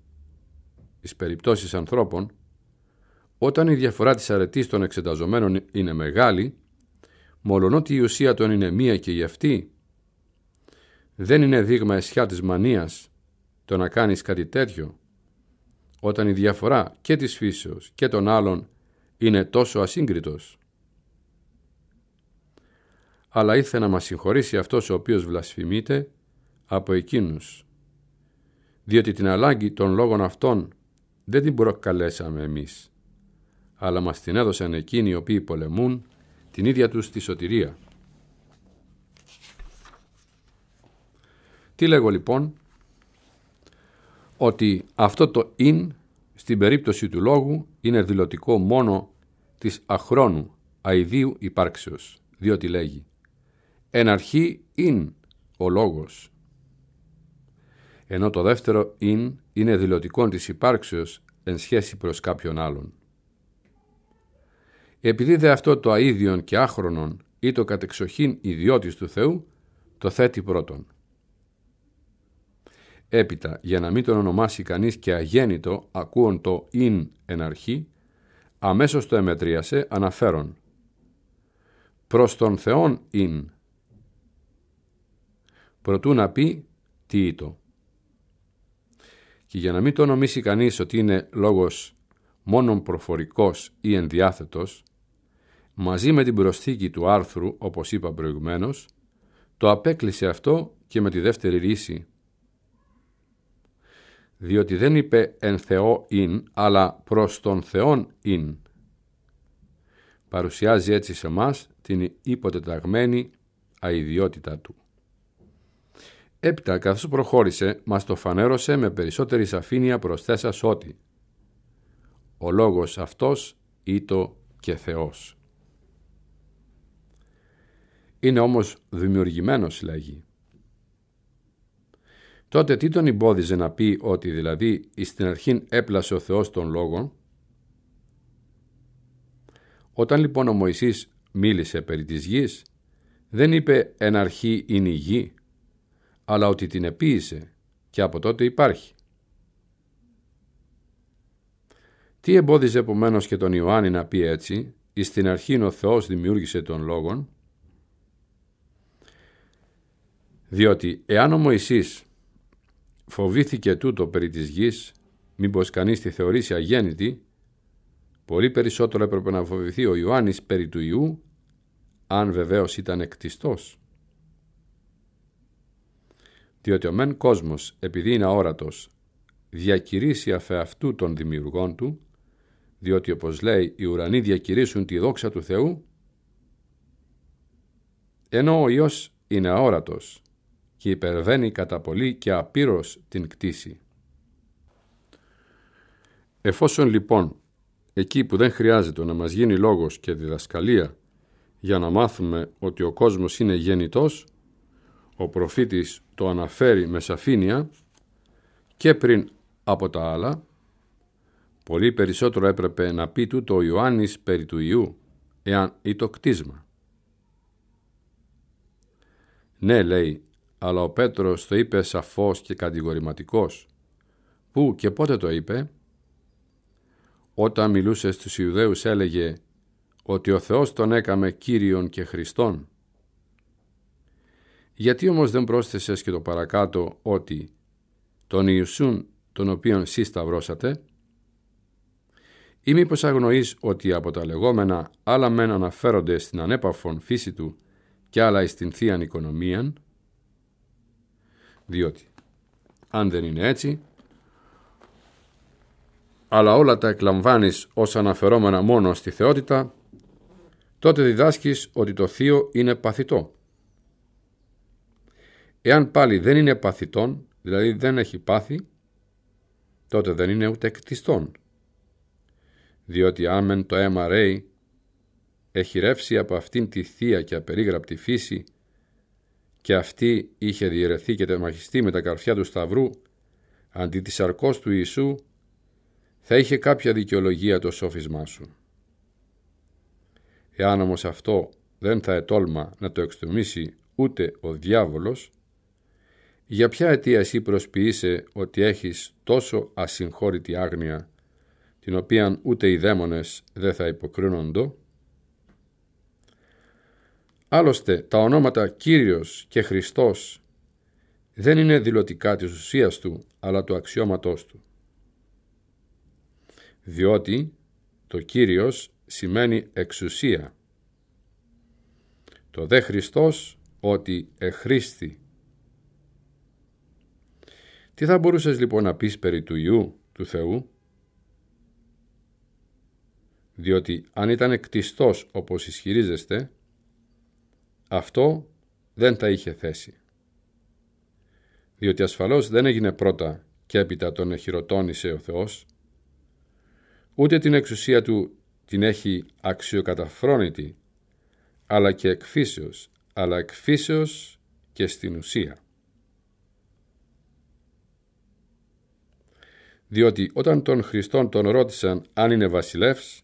τις περιπτώσεις ανθρώπων, όταν η διαφορά της αρετής των εξεταζομένων είναι μεγάλη, ότι η ουσία των είναι μία και η αυτή, δεν είναι δείγμα αισιά της μανίας το να κάνεις κάτι τέτοιο, όταν η διαφορά και της φύσεως και των άλλων είναι τόσο ασύγκριτος. Αλλά ήθε να μας συγχωρήσει αυτός ο οποίος βλασφημείται από εκείνους, διότι την ανάγκη των λόγων αυτών δεν την προκαλέσαμε εμείς, αλλά μας την έδωσαν εκείνοι οι οποίοι πολεμούν την ίδια τους τη σωτηρία. Τι λέγω λοιπόν, ότι αυτό το «ειν» στην περίπτωση του λόγου είναι δηλωτικό μόνο της αχρόνου αηδίου υπάρξεως, διότι λέγει «εν αρχή ειν ο λόγος» ενώ το δεύτερο «ειν» είναι δηλωτικό της υπάρξεως εν σχέση προς κάποιον άλλον. Επειδή δε αυτό το αίδιον και άχρονον ή το κατεξοχήν ιδιώτης του Θεού, το θέτει πρώτον. Έπειτα, για να μην τον ονομάσει κανείς και αγέννητο, ακούον το «ειν» εν αρχή, αμέσως το εμετρίασε αναφέρον. Προς τον Θεόν «ειν». Προτού να πει «τι είτο». Και για να μην το νομίσει κανείς ότι είναι λόγος μόνον προφορικός ή ενδιάθετος, μαζί με την προσθήκη του άρθρου, όπως είπα προηγουμένως, το απέκλεισε αυτό και με τη δεύτερη ρίση. Διότι δεν είπε «εν Θεό ειν», αλλά «προς τον Θεόν ειν». Παρουσιάζει έτσι σε μας την υποτεταγμένη αιδιότητα του. Έπειτα, καθώς προχώρησε, μας το φανέρωσε με περισσότερη σαφήνεια προσθέσα ότι ο λόγος αυτός ήτο και Θεός. Είναι όμως δημιουργημένος λέγει. Τότε τι τον εμπόδιζε να πει ότι δηλαδή στην αρχή έπλασε ο Θεός τον λόγο. Όταν λοιπόν ο Μωυσής μίλησε περί της γης, δεν είπε «εν αρχή είναι η γη», αλλά ότι την επίησε και από τότε υπάρχει. Τι εμπόδιζε επομένως και τον Ιωάννη να πει έτσι, εις την αρχήν ο Θεός δημιούργησε τον λόγον, διότι εάν ο Μωυσής φοβήθηκε τούτο περί της γης, μήπως κανείς τη θεωρήσει αγέννητη, πολύ περισσότερο έπρεπε να φοβηθεί ο Ιωάννης περί του Ιού, αν βεβαίως ήταν εκτιστός διότι ο μεν κόσμος, επειδή είναι αόρατος, διακηρύσει αυτού των δημιουργών του, διότι όπως λέει οι ουρανοί διακηρύσουν τη δόξα του Θεού, ενώ ο Υιός είναι αόρατος και υπερβαίνει κατά πολύ και απείρως την κτήση. Εφόσον λοιπόν εκεί που δεν χρειάζεται να μας γίνει λόγος και διδασκαλία για να μάθουμε ότι ο κόσμος είναι γεννητός, ο προφήτης το αναφέρει με σαφήνεια και πριν από τα άλλα, πολύ περισσότερο έπρεπε να πει του το Ιωάννης περί του Ιού, εάν ή το κτίσμα. Ναι, λέει, αλλά ο Πέτρος το είπε σαφώς και κατηγορηματικός. Πού και πότε το είπε? Όταν μιλούσε στους Ιουδαίους έλεγε ότι ο Θεός τον έκαμε Κύριον και Χριστόν γιατί όμως δεν πρόσθεσες και το παρακάτω ότι τον Ιησούν τον οποίον συσταυρώσατε ή μήπως αγνοείς ότι από τα λεγόμενα άλλα μένα αναφέρονται στην ανέπαφον φύση του και άλλα εις την θείαν οικονομίαν διότι αν δεν είναι έτσι αλλά όλα τα εκλαμβάνεις ως αναφερόμενα μόνο στη θεότητα τότε διδάσκεις ότι το θείο είναι παθητό Εάν πάλι δεν είναι παθητών, δηλαδή δεν έχει πάθει, τότε δεν είναι ούτε εκτιστών. Διότι άμεν το αίμα ρέει, έχει ρεύσει από αυτήν τη θεία και απερίγραπτη φύση και αυτή είχε διαιρεθεί και τεμαχιστεί με τα καρφιά του Σταυρού, αντί της αρκός του Ιησού, θα είχε κάποια δικαιολογία το σόφισμά σου. Εάν όμως αυτό δεν θα ετόλμα να το εξτομίσει ούτε ο διάβολος, για ποια αιτία εσύ προσποιείσαι ότι έχεις τόσο ασυγχώρητη άγνοια, την οποία ούτε οι δαίμονες δεν θα υποκρίνοντο. Άλλωστε, τα ονόματα Κύριος και Χριστός δεν είναι δηλωτικά της ουσίας του, αλλά του αξιώματός του. Διότι το Κύριος σημαίνει εξουσία. Το δε Χριστός ότι εχρίστη τι θα μπορούσες λοιπόν να πεις περί του Ιού, του Θεού. Διότι αν ήταν εκτιστός όπως ισχυρίζεστε, αυτό δεν τα είχε θέση. Διότι ασφαλώς δεν έγινε πρώτα και έπειτα τον εχειροτώνησε ο Θεός, ούτε την εξουσία του την έχει αξιοκαταφρόνητη, αλλά και εκφύσεως, αλλά εκφύσεως και στην ουσία. διότι όταν τον Χριστόν τον ρώτησαν αν είναι βασιλεύς,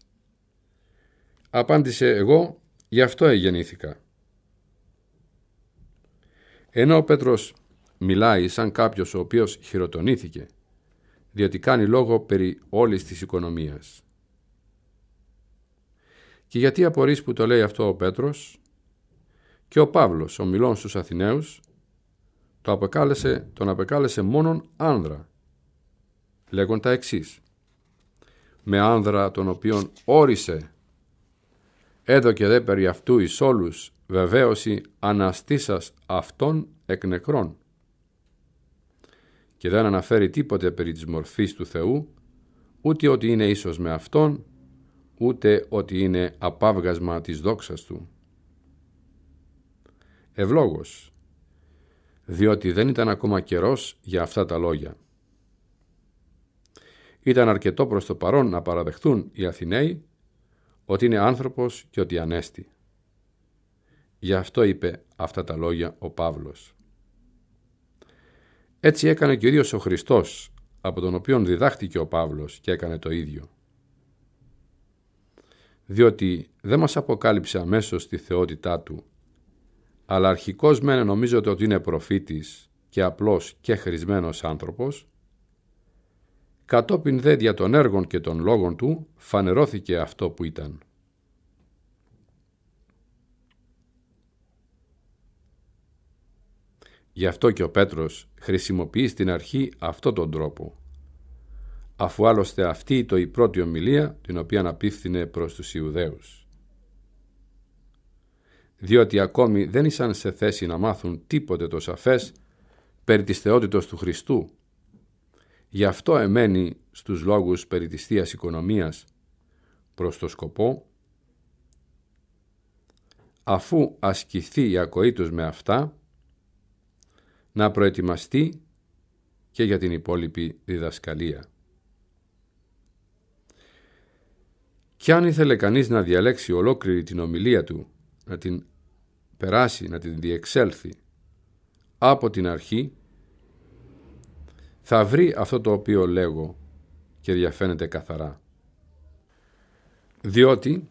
απάντησε εγώ γι' αυτό εγεννήθηκα. Ενώ ο Πέτρος μιλάει σαν κάποιος ο οποίος χειροτονήθηκε, διότι κάνει λόγο περί όλης της οικονομίας. Και γιατί απορείς που το λέει αυτό ο Πέτρος και ο Παύλος, ο μιλών στους Αθηναίους, το απεκάλεσε, τον απεκάλεσε μόνον άνδρα Λέγοντα τα εξής. Με άνδρα τον οποίον όρισε, και δε περί αυτού εις όλους βεβαίωση αναστήσας αυτών εκ νεκρών. Και δεν αναφέρει τίποτε περί της μορφής του Θεού, ούτε ότι είναι ίσως με Αυτόν, ούτε ότι είναι απάβγασμα της δόξας Του. ευλόγως διότι δεν ήταν ακόμα καιρός για αυτά τα λόγια ήταν αρκετό προς το παρόν να παραδεχθούν οι Αθηναίοι ότι είναι άνθρωπος και ότι ανέστη. Γι' αυτό είπε αυτά τα λόγια ο Παύλος. Έτσι έκανε και ο ίδιος ο Χριστός, από τον οποίον διδάχτηκε ο Παύλος και έκανε το ίδιο. Διότι δεν μας αποκάλυψε αμέσως τη θεότητά του, αλλά αρχικώς μένε νομίζω ότι είναι προφήτης και απλός και χρησμένος άνθρωπος, κατόπιν δε δια των έργων και των λόγων του φανερώθηκε αυτό που ήταν. Γι' αυτό και ο Πέτρος χρησιμοποιεί στην αρχή αυτό τον τρόπο, αφού άλλωστε αυτή το η πρώτη ομιλία την οποία απίφθινε προς τους Ιουδαίους. Διότι ακόμη δεν ήσαν σε θέση να μάθουν τίποτε το σαφές περί της θεότητος του Χριστού Γι' αυτό εμένει στους λόγους περί της θείας οικονομίας προς το σκοπό, αφού ασκηθεί η τους με αυτά, να προετοιμαστεί και για την υπόλοιπη διδασκαλία. Κι αν ήθελε κανείς να διαλέξει ολόκληρη την ομιλία του, να την περάσει, να την διεξέλθει από την αρχή, θα βρει αυτό το οποίο λέγω και διαφαίνεται καθαρά. Διότι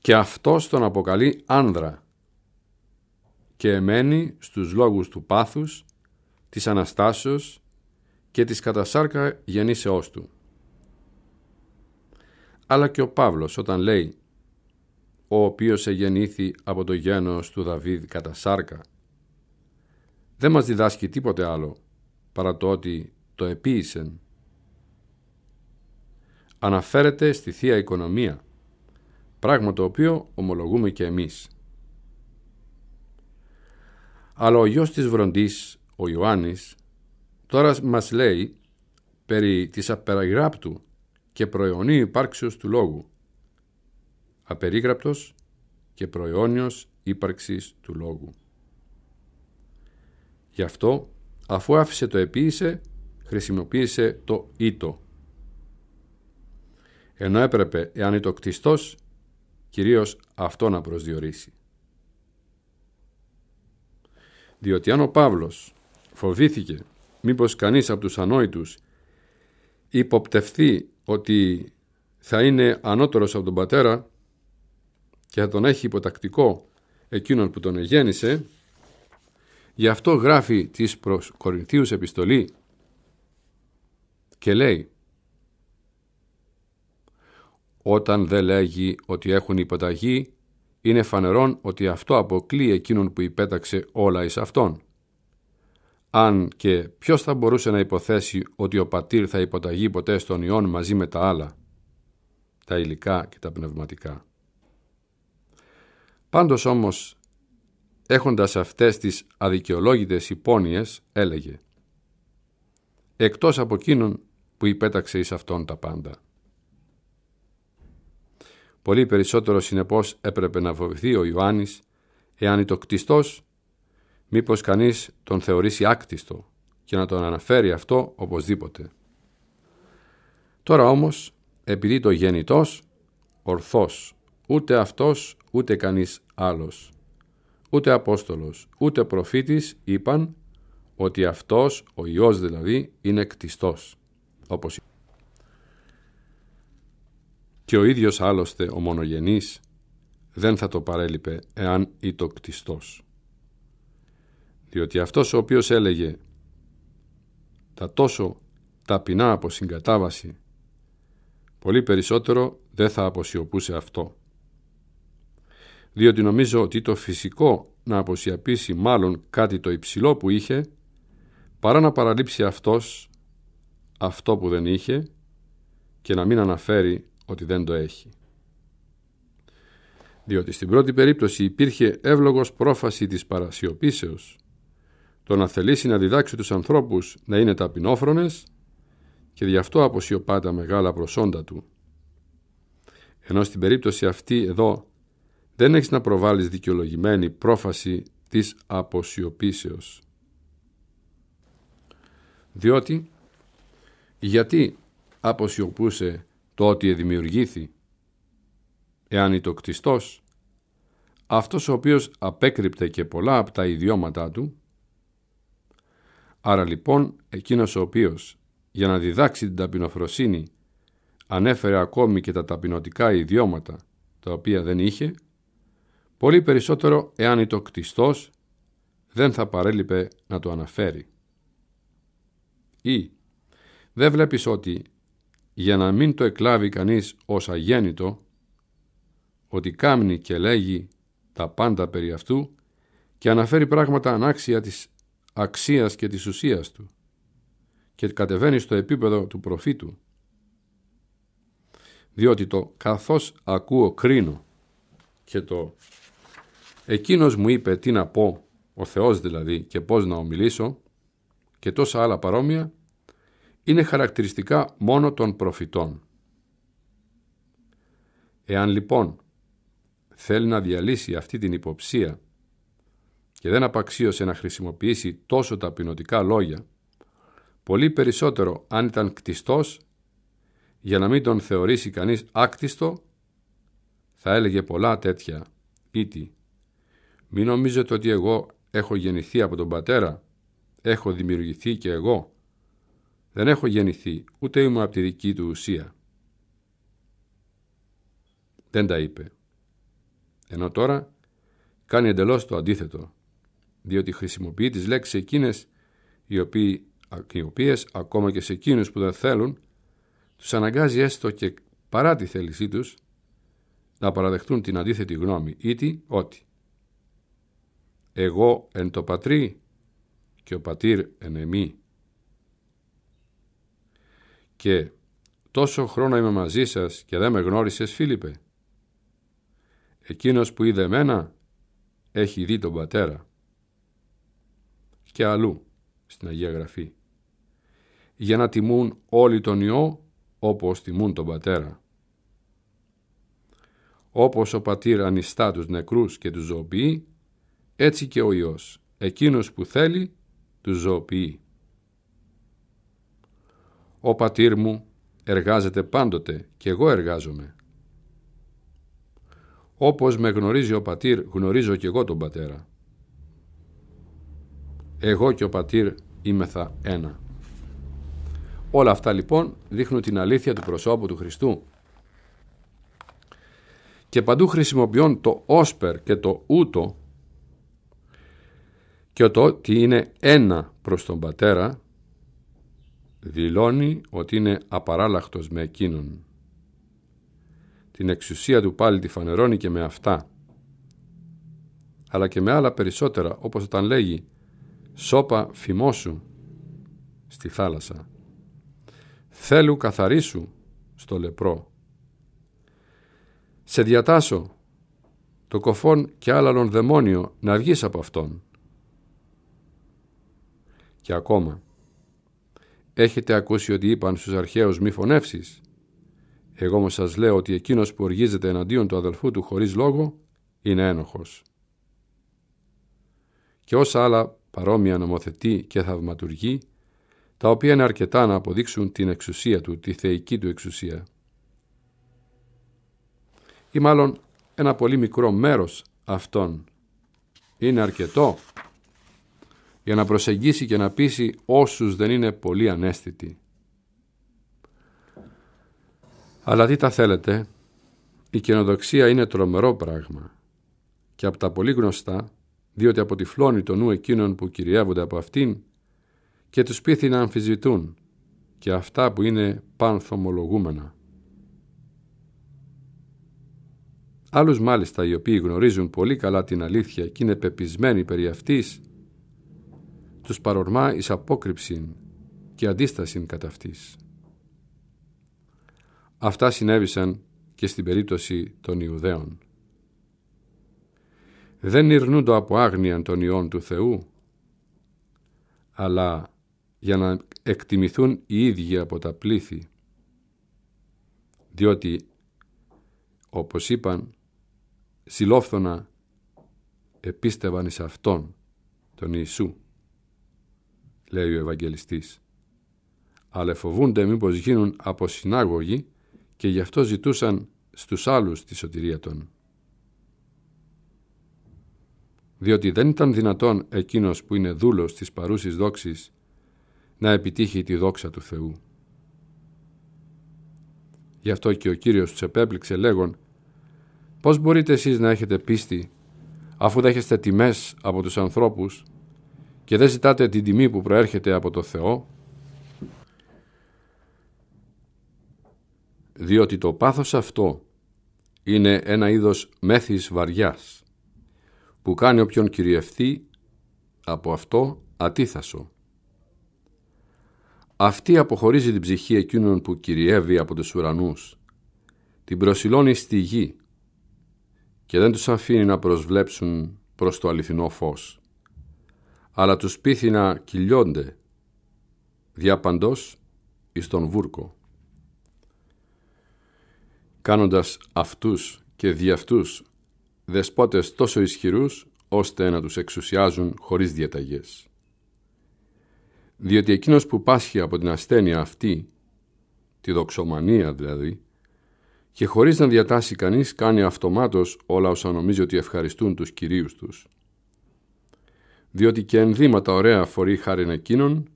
και αυτός τον αποκαλεί άνδρα και εμένει στους λόγους του πάθους, της Αναστάσεως και της κατασάρκα γεννήσεώς του. Αλλά και ο Παύλος όταν λέει «Ο οποίος εγεννήθη από το γένος του Δαβίδ κατασάρκα, δεν μας διδάσκει τίποτε άλλο παρά το ότι το επίησεν. Αναφέρεται στη Θεία Οικονομία, πράγμα το οποίο ομολογούμε και εμείς. Αλλά ο γιος της Βροντής, ο Ιωάννης, τώρα μας λέει περί της απεραγράπτου και προαιωνίου υπάρξεως του λόγου. Απερίγραπτος και προαιώνιος ύπαρξης του λόγου. Γι' αυτό Αφού άφησε το «επίησε», χρησιμοποίησε το «ήτο». Ενώ έπρεπε, εάν το κτιστός, κυρίως αυτό να προσδιορίσει. Διότι αν ο Παύλος φοβήθηκε μήπως κανείς από τους ανόητους υποπτευθεί ότι θα είναι ανώτερος από τον πατέρα και θα τον έχει υποτακτικό εκείνον που τον εγέννησε, Γι' αυτό γράφει της προς Κορινθίους επιστολή και λέει «Όταν δεν λέγει ότι έχουν υποταγή, είναι φανερόν ότι αυτό αποκλεί εκείνον που υπέταξε όλα εις αυτόν. Αν και ποιος θα μπορούσε να υποθέσει ότι ο πατήρ θα υποταγεί ποτέ στον ιόν μαζί με τα άλλα, τα υλικά και τα πνευματικά. Πάντως όμως έχοντας αυτές τις αδικαιολόγητες υπόνοιες, έλεγε «Εκτός από εκείνον που υπέταξε εις αυτόν τα πάντα». Πολύ περισσότερο συνεπώς έπρεπε να φοβηθεί ο Ιωάννης εάν το κτιστός, μήπως κανείς τον θεωρήσει άκτιστο και να τον αναφέρει αυτό οπωσδήποτε. Τώρα όμως, επειδή το γεννητός, ορθός, ούτε αυτός ούτε κανείς άλλος ούτε Απόστολος, ούτε προφήτης είπαν ότι αυτός, ο Υιός δηλαδή, είναι κτιστός, όπως και ο ίδιος άλλωστε ο μονογενής δεν θα το παρέλειπε εάν ήτο κτιστός. Διότι αυτός ο οποίος έλεγε τα τόσο ταπεινά από συγκατάβαση πολύ περισσότερο δεν θα αποσιωπούσε αυτό διότι νομίζω ότι το φυσικό να αποσιαπίσει μάλλον κάτι το υψηλό που είχε, παρά να παραλείψει αυτός αυτό που δεν είχε και να μην αναφέρει ότι δεν το έχει. Διότι στην πρώτη περίπτωση υπήρχε εύλογος πρόφαση της παρασιωπήσεως, το να θελήσει να διδάξει τους ανθρώπους να είναι ταπεινόφρονες και γι' αυτό αποσιωπά τα μεγάλα προσόντα του. Ενώ στην περίπτωση αυτή εδώ δεν έχεις να προβάλλεις δικαιολογημένη πρόφαση της αποσιωπήσεως. Διότι γιατί αποσιωπούσε το ότι εδημιουργήθη εάν το κτιστός, αυτός ο οποίος απέκρυπτε και πολλά από τα ιδιώματά του άρα λοιπόν εκείνος ο οποίος για να διδάξει την ταπεινοφροσύνη ανέφερε ακόμη και τα ταπεινωτικά ιδιώματα τα οποία δεν είχε Πολύ περισσότερο εάν το κτιστός δεν θα παρέλειπε να το αναφέρει. Ή δεν βλέπεις ότι για να μην το εκλάβει κανείς ως αγέννητο, ότι κάμνει και λέγει τα πάντα περί αυτού και αναφέρει πράγματα ανάξια της αξίας και της ουσίας του και κατεβαίνει στο επίπεδο του προφήτου. Διότι το «καθώς ακούω κρίνω» και το Εκείνος μου είπε τι να πω, ο Θεός δηλαδή, και πώς να ομιλήσω και τόσα άλλα παρόμοια, είναι χαρακτηριστικά μόνο των προφητών. Εάν λοιπόν θέλει να διαλύσει αυτή την υποψία και δεν απαξίωσε να χρησιμοποιήσει τόσο ταπεινωτικά λόγια, πολύ περισσότερο αν ήταν κτιστός, για να μην τον θεωρήσει κανείς άκτιστο, θα έλεγε πολλά τέτοια ήτη μην νομίζετε ότι εγώ έχω γεννηθεί από τον πατέρα, έχω δημιουργηθεί και εγώ. Δεν έχω γεννηθεί, ούτε είμαι από τη δική του ουσία. Δεν τα είπε. Ενώ τώρα κάνει εντελώς το αντίθετο, διότι χρησιμοποιεί τις λέξεις εκείνες οι, οποίοι, οποίες ακόμα και σε εκείνους που δεν θέλουν τους αναγκάζει έστω και παρά τη θέλησή τους να παραδεχτούν την αντίθετη γνώμη ή ότι εγώ εν το πατρί και ο πατήρ εν εμεί. Και τόσο χρόνο είμαι μαζί σας και δεν με γνώρισες Φίλιππε. Εκείνος που είδε μένα έχει δει τον πατέρα. Και αλλού στην Αγία Γραφή. Για να τιμούν όλοι τον Υιό όπως τιμούν τον πατέρα. Όπως ο πατήρ ανιστά τους νεκρούς και τους ζωοποιεί, έτσι και ο Υιός. Εκείνος που θέλει, του ζωοποιεί. Ο πατήρ μου εργάζεται πάντοτε και εγώ εργάζομαι. Όπως με γνωρίζει ο πατήρ, γνωρίζω και εγώ τον πατέρα. Εγώ και ο πατήρ είμεθα ένα. Όλα αυτά λοιπόν δείχνουν την αλήθεια του προσώπου του Χριστού. Και παντού χρησιμοποιών το όσπερ και το ούτο και το ότι είναι ένα προς τον Πατέρα δηλώνει ότι είναι απαράλλαχτος με εκείνον. Την εξουσία του πάλι τη φανερώνει και με αυτά, αλλά και με άλλα περισσότερα, όπως όταν λέγει «Σώπα φημό στη θάλασσα. «Θέλου καθαρίσου» στο λεπρό. «Σε διατάσω» το κοφόν και άλλαλον δαιμόνιο να βγεις από αυτόν. Και ακόμα, έχετε ακούσει ότι είπαν στους αρχαίους μη φωνεύσεις. Εγώ όμως σας λέω ότι εκείνος που οργίζεται εναντίον του αδελφού του χωρίς λόγο είναι ένοχος. Και όσα άλλα παρόμοια νομοθετεί και θαυματουργεί, τα οποία είναι αρκετά να αποδείξουν την εξουσία του, τη θεϊκή του εξουσία. Ή μάλλον ένα πολύ μικρό μέρος αυτών. Είναι αρκετό για να προσεγγίσει και να πείσει όσους δεν είναι πολύ ανέστητοι. Αλλά τι τα θέλετε, η καινοδοξία είναι τρομερό πράγμα και από τα πολύ γνωστά, διότι αποτυφλώνει το νου εκείνων που κυριεύονται από αυτήν και τους πείθει να αμφισβητούν και αυτά που είναι πανθομολογούμενα. Άλλους μάλιστα οι οποίοι γνωρίζουν πολύ καλά την αλήθεια και είναι πεπισμένοι περί αυτής, τους παρορμά εις απόκρυψη και αντίσταση κατά αυτής. Αυτά συνέβησαν και στην περίπτωση των Ιουδαίων. Δεν ειρνούντο από άγνοια των Υιών του Θεού, αλλά για να εκτιμηθούν οι ίδιοι από τα πλήθη, διότι, όπως είπαν, συλλόφθωνα επίστευαν εις Αυτόν, τον Ιησού λέει ο Ευαγγελιστής. Αλλά φοβούνται μήπως γίνουν αποσυνάγωγοι και γι' αυτό ζητούσαν στους άλλους τη σωτηρία των. Διότι δεν ήταν δυνατόν εκείνος που είναι δούλος της παρούσης δόξης να επιτύχει τη δόξα του Θεού. Γι' αυτό και ο Κύριος τους επέπληξε λέγον «Πώς μπορείτε εσείς να έχετε πίστη αφού δέχεστε τιμές από τους ανθρώπους και δεν ζητάτε την τιμή που προέρχεται από το Θεό, διότι το πάθος αυτό είναι ένα είδος μέθης βαριάς, που κάνει όποιον κυριευθεί από αυτό ατίθασο. Αυτή αποχωρίζει την ψυχή εκείνων που κυριεύει από τους ουρανούς, την προσιλώνει στη γη και δεν τους αφήνει να προσβλέψουν προς το αληθινό φως αλλά τους πείθει να κυλιώνται διαπαντός εις τον βούρκο. Κάνοντας αυτούς και δι' αυτούς δεσπότες τόσο ισχυρούς, ώστε να τους εξουσιάζουν χωρίς διαταγές. Διότι εκείνος που πάσχει από την ασθένεια αυτή, τη δοξομανία δηλαδή, και χωρίς να διατάσει κανείς κάνει αυτομάτως όλα όσα νομίζει ότι ευχαριστούν τους κυρίους τους – διότι και ενδύματα ωραία φορεί χάριν εκείνον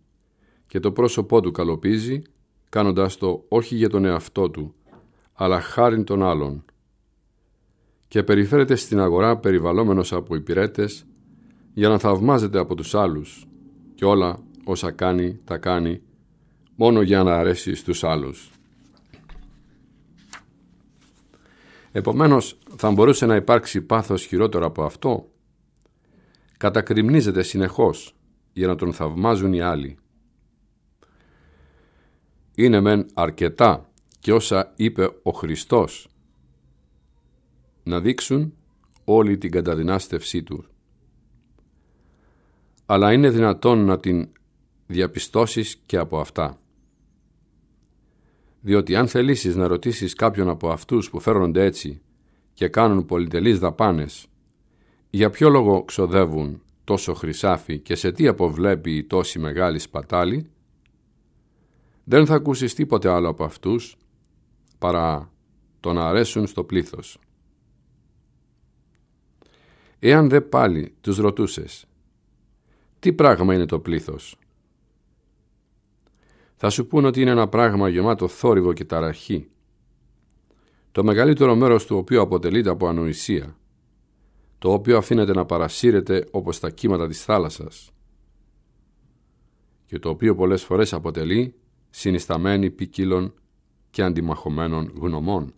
και το πρόσωπό του καλοπίζει, κάνοντας το όχι για τον εαυτό του, αλλά χάριν των άλλων. Και περιφέρεται στην αγορά περιβαλλόμενος από υπηρέτες για να θαυμάζεται από τους άλλους και όλα όσα κάνει τα κάνει μόνο για να αρέσει στους άλλους. Επομένως, θα μπορούσε να υπάρξει πάθος χειρότερο από αυτό κατακριμνίζεται συνεχώς για να τον θαυμάζουν οι άλλοι. Είναι μεν αρκετά και όσα είπε ο Χριστός να δείξουν όλη την καταδυνάστευσή του. Αλλά είναι δυνατόν να την διαπιστώσεις και από αυτά. Διότι αν θελήσεις να ρωτήσεις κάποιον από αυτούς που φέρονται έτσι και κάνουν πολυτελείς δαπάνες για ποιο λόγο ξοδεύουν τόσο χρυσάφι και σε τι αποβλέπει η τόση μεγάλη σπατάλη, δεν θα ακούσεις τίποτε άλλο από αυτούς παρά το να αρέσουν στο πλήθος. Εάν δε πάλι τους ρωτούσες, τι πράγμα είναι το πλήθος. Θα σου πούν ότι είναι ένα πράγμα γεμάτο θόρυβο και ταραχή, το μεγαλύτερο μέρος του οποίου αποτελείται από ανοησία, το οποίο αφήνεται να παρασύρεται όπως τα κύματα της θάλασσας και το οποίο πολλές φορές αποτελεί συνισταμένη ποικίλων και αντιμαχωμένων γνωμών.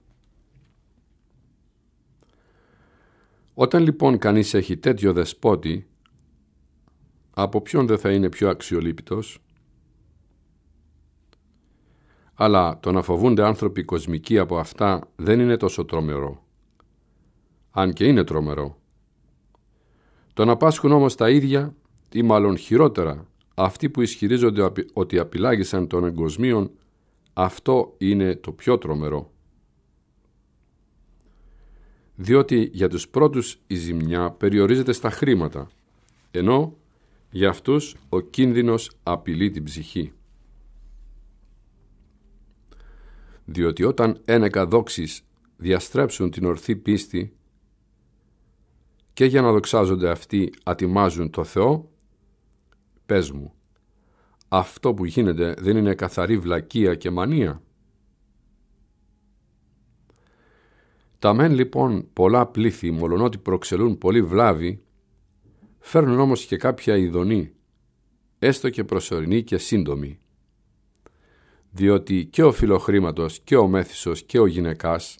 Όταν λοιπόν κανείς έχει τέτοιο δεσπότη, από ποιον δεν θα είναι πιο αξιολύπητος, αλλά το να φοβούνται άνθρωποι κοσμικοί από αυτά δεν είναι τόσο τρομερό. Αν και είναι τρομερό, το να πάσχουν όμως τα ίδια ή μάλλον χειρότερα αυτοί που ισχυρίζονται ότι απειλάγησαν των εγκοσμίων αυτό είναι το πιο τρομερό. Διότι για τους πρώτους η ζημιά περιορίζεται στα χρήματα ενώ για αυτούς ο κίνδυνος απειλεί την ψυχή. Διότι όταν ένεκα δόξης διαστρέψουν την ορθή πίστη και για να δοξάζονται αυτοί ατιμάζουν το Θεό, πες μου, αυτό που γίνεται δεν είναι καθαρή βλακεία και μανία. Τα μεν λοιπόν πολλά πλήθη, μολονότι προξελούν πολύ βλάβη, φέρνουν όμως και κάποια ειδονή, έστω και προσωρινή και σύντομη. Διότι και ο φιλοχρήματος και ο μέθησος και ο γυναικάς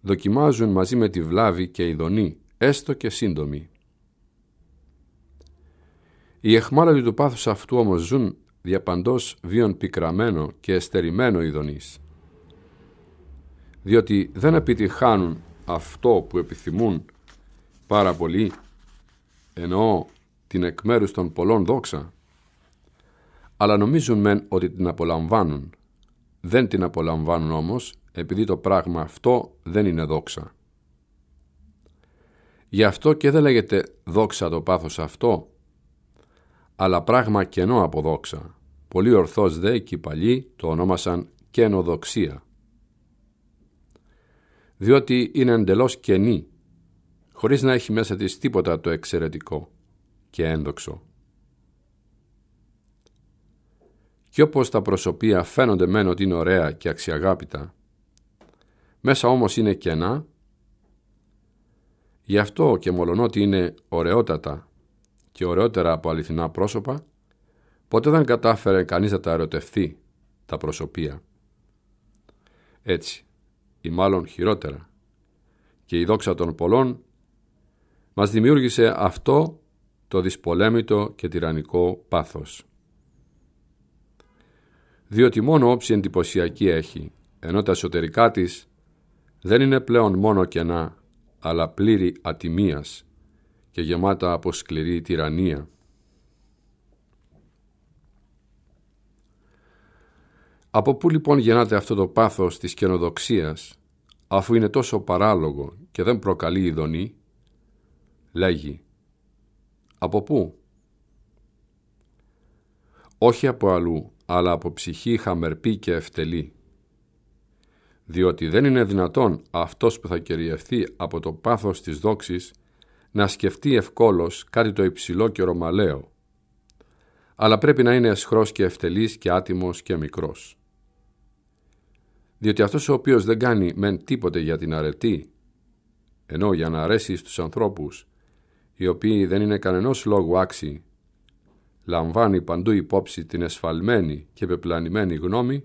δοκιμάζουν μαζί με τη βλάβη και ειδονή, έστω και σύντομη. Οι εχμάλωτοι του πάθους αυτού όμως ζουν διαπαντός βίον πικραμένο και εστερημένο ειδονής, διότι δεν επιτυχάνουν αυτό που επιθυμούν πάρα πολύ, εννοώ την εκ μέρους των πολλών δόξα, αλλά νομίζουν μεν ότι την απολαμβάνουν. Δεν την απολαμβάνουν όμως, επειδή το πράγμα αυτό δεν είναι δόξα. Γι' αυτό και δεν λέγεται «δόξα το πάθος αυτό», αλλά πράγμα κενό από δόξα. Πολύ ορθώς δε και οι παλιοί το ονόμασαν κενοδοξία. Διότι είναι εντελώς κενή, χωρίς να έχει μέσα της τίποτα το εξαιρετικό και ένδοξο. Και όπως τα προσωπία φαίνονται μένω ότι είναι ωραία και αξιαγάπητα, μέσα όμως είναι κενά Γι' αυτό και μολονότι είναι ωραιότατα και ωραιότερα από αληθινά πρόσωπα, ποτέ δεν κατάφερε κανείς να τα ερωτευθεί τα προσωπία. Έτσι, ή μάλλον χειρότερα, και η δόξα των πολλών μας δημιούργησε αυτό το δυσπολέμητο και τυραννικό πάθος. Διότι μόνο όψη εντυπωσιακή έχει, ενώ τα εσωτερικά της δεν είναι πλέον μόνο κενά αλλά πλήρη ατιμίας και γεμάτα από σκληρή τυραννία. Από πού λοιπόν γεννάται αυτό το πάθος της καινοδοξίας, αφού είναι τόσο παράλογο και δεν προκαλεί ειδονή, λέγει «Από πού» όχι από αλλού, αλλά από ψυχή χαμερπή και ευτελή διότι δεν είναι δυνατόν αυτός που θα κυριευθεί από το πάθος της δόξης να σκεφτεί ευκόλως κάτι το υψηλό και ρωμαλαίο, αλλά πρέπει να είναι ασχρός και ευτελής και άτιμος και μικρός. Διότι αυτός ο οποίος δεν κάνει μεν τίποτε για την αρετή, ενώ για να αρέσει στους ανθρώπους, οι οποίοι δεν είναι κανενός λόγου άξιοι, λαμβάνει παντού υπόψη την εσφαλμένη και πεπλανημένη γνώμη,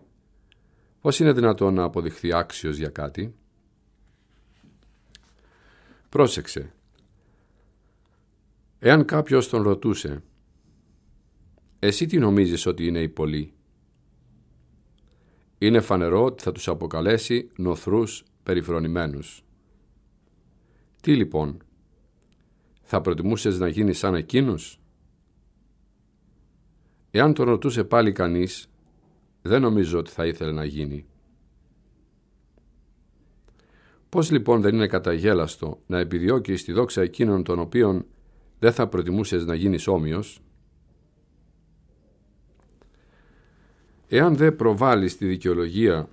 Πώς είναι δυνατόν να αποδειχθεί άξιος για κάτι. Πρόσεξε. Εάν κάποιος τον ρωτούσε «Εσύ τι νομίζεις ότι είναι η πολύ, είναι φανερό ότι θα τους αποκαλέσει νοθρούς περιφρονημένους. Τι λοιπόν, θα προτιμούσες να γίνεις σαν εκείνους? Εάν τον ρωτούσε πάλι κανείς δεν νομίζω ότι θα ήθελε να γίνει. Πώς λοιπόν δεν είναι καταγέλαστο να επιδιώκεις τη δόξα εκείνων των οποίων δεν θα προτιμούσες να γίνεις όμοιος. Εάν δεν προβάλλεις τη δικαιολογία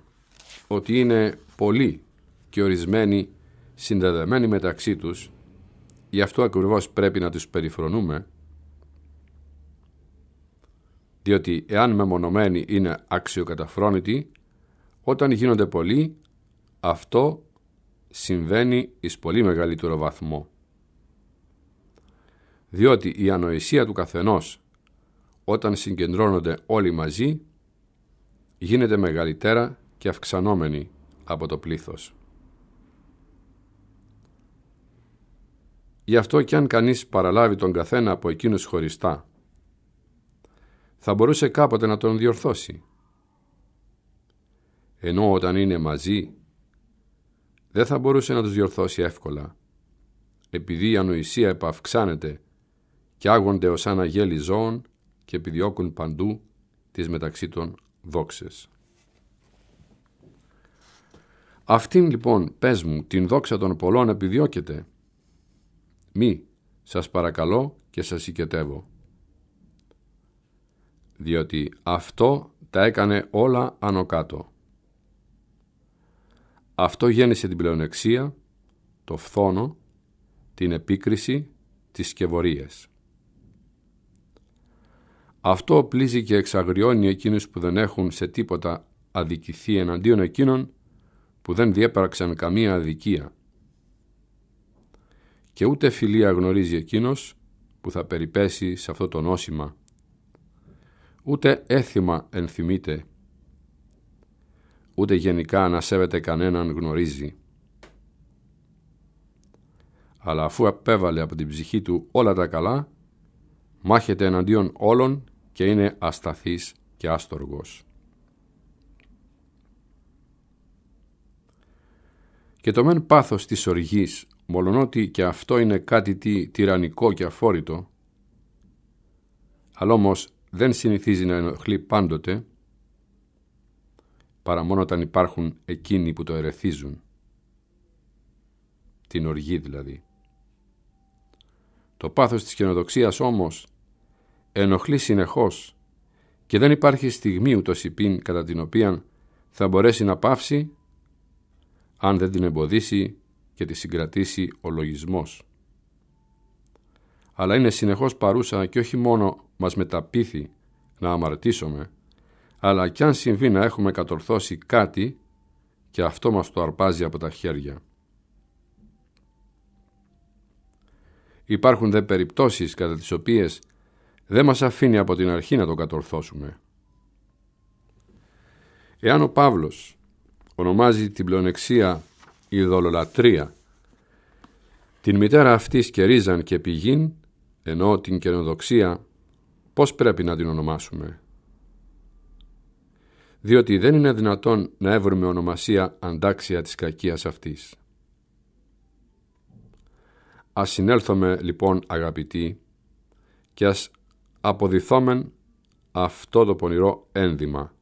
ότι είναι πολλοί και ορισμένοι συνδεδεμένοι μεταξύ τους, γι' αυτό ακριβώς πρέπει να τους περιφρονούμε, διότι εάν μεμονωμένοι είναι αξιοκαταφρόνητοι, όταν γίνονται πολλοί, αυτό συμβαίνει εις πολύ μεγαλύτερο βαθμό. Διότι η ανοησία του καθενός, όταν συγκεντρώνονται όλοι μαζί, γίνεται μεγαλύτερα και αυξανόμενη από το πλήθος. Γι' αυτό κι αν κανείς παραλάβει τον καθένα από εκείνους χωριστά θα μπορούσε κάποτε να τον διορθώσει. Ενώ όταν είναι μαζί, δεν θα μπορούσε να τους διορθώσει εύκολα, επειδή η ανοησία επαυξάνεται και άγονται ως αναγέλη ζώων και επιδιώκουν παντού τις μεταξύ των δόξες. Αυτήν λοιπόν, πες μου, την δόξα των πολλών επιδιώκεται. Μη, σας παρακαλώ και σας οικετεύω διότι αυτό τα έκανε όλα ανωκάτω. Αυτό γέννησε την πλεονεξία, το φθόνο, την επίκριση, τις σκευωρίες. Αυτό πλήζει και εξαγριώνει εκείνους που δεν έχουν σε τίποτα αδικηθεί εναντίον εκείνων που δεν διέπραξαν καμία αδικία. Και ούτε φιλία γνωρίζει εκείνος που θα περιπέσει σε αυτό το νόσημα ούτε έθιμα ενθυμείται, ούτε γενικά να σέβεται κανέναν γνωρίζει. Αλλά αφού απέβαλε από την ψυχή του όλα τα καλά, μάχεται εναντίον όλων και είναι ασταθής και άστοργος. Και το μεν πάθος της οργής, μολονότι και αυτό είναι κάτι τι τυραννικό και αφόρητο, αλλά όμως δεν συνηθίζει να ενοχλεί πάντοτε, παρά μόνο όταν υπάρχουν εκείνοι που το ερεθίζουν. Την οργή δηλαδή. Το πάθος της καινοδοξίας όμως ενοχλεί συνεχώς και δεν υπάρχει στιγμή ούτως υπήν κατά την οποία θα μπορέσει να πάυσει αν δεν την εμποδίσει και τη συγκρατήσει ο λογισμός αλλά είναι συνεχώς παρούσα και όχι μόνο μας μεταπίθει να αμαρτήσουμε, αλλά κι αν συμβεί να έχουμε κατορθώσει κάτι και αυτό μας το αρπάζει από τα χέρια. Υπάρχουν δε περιπτώσεις κατά τις οποίες δεν μας αφήνει από την αρχή να το κατορθώσουμε. Εάν ο Παύλος ονομάζει την πλεονεξία δολολατρία, την μητέρα αυτής και ρίζαν και πηγήν ενώ την καινοδοξία πώς πρέπει να την ονομάσουμε. Διότι δεν είναι δυνατόν να έβρουμε ονομασία αντάξια της κακίας αυτής. Ας συνέλθουμε λοιπόν αγαπητοί και ας αποδηθόμεν αυτό το πονηρό ένδυμα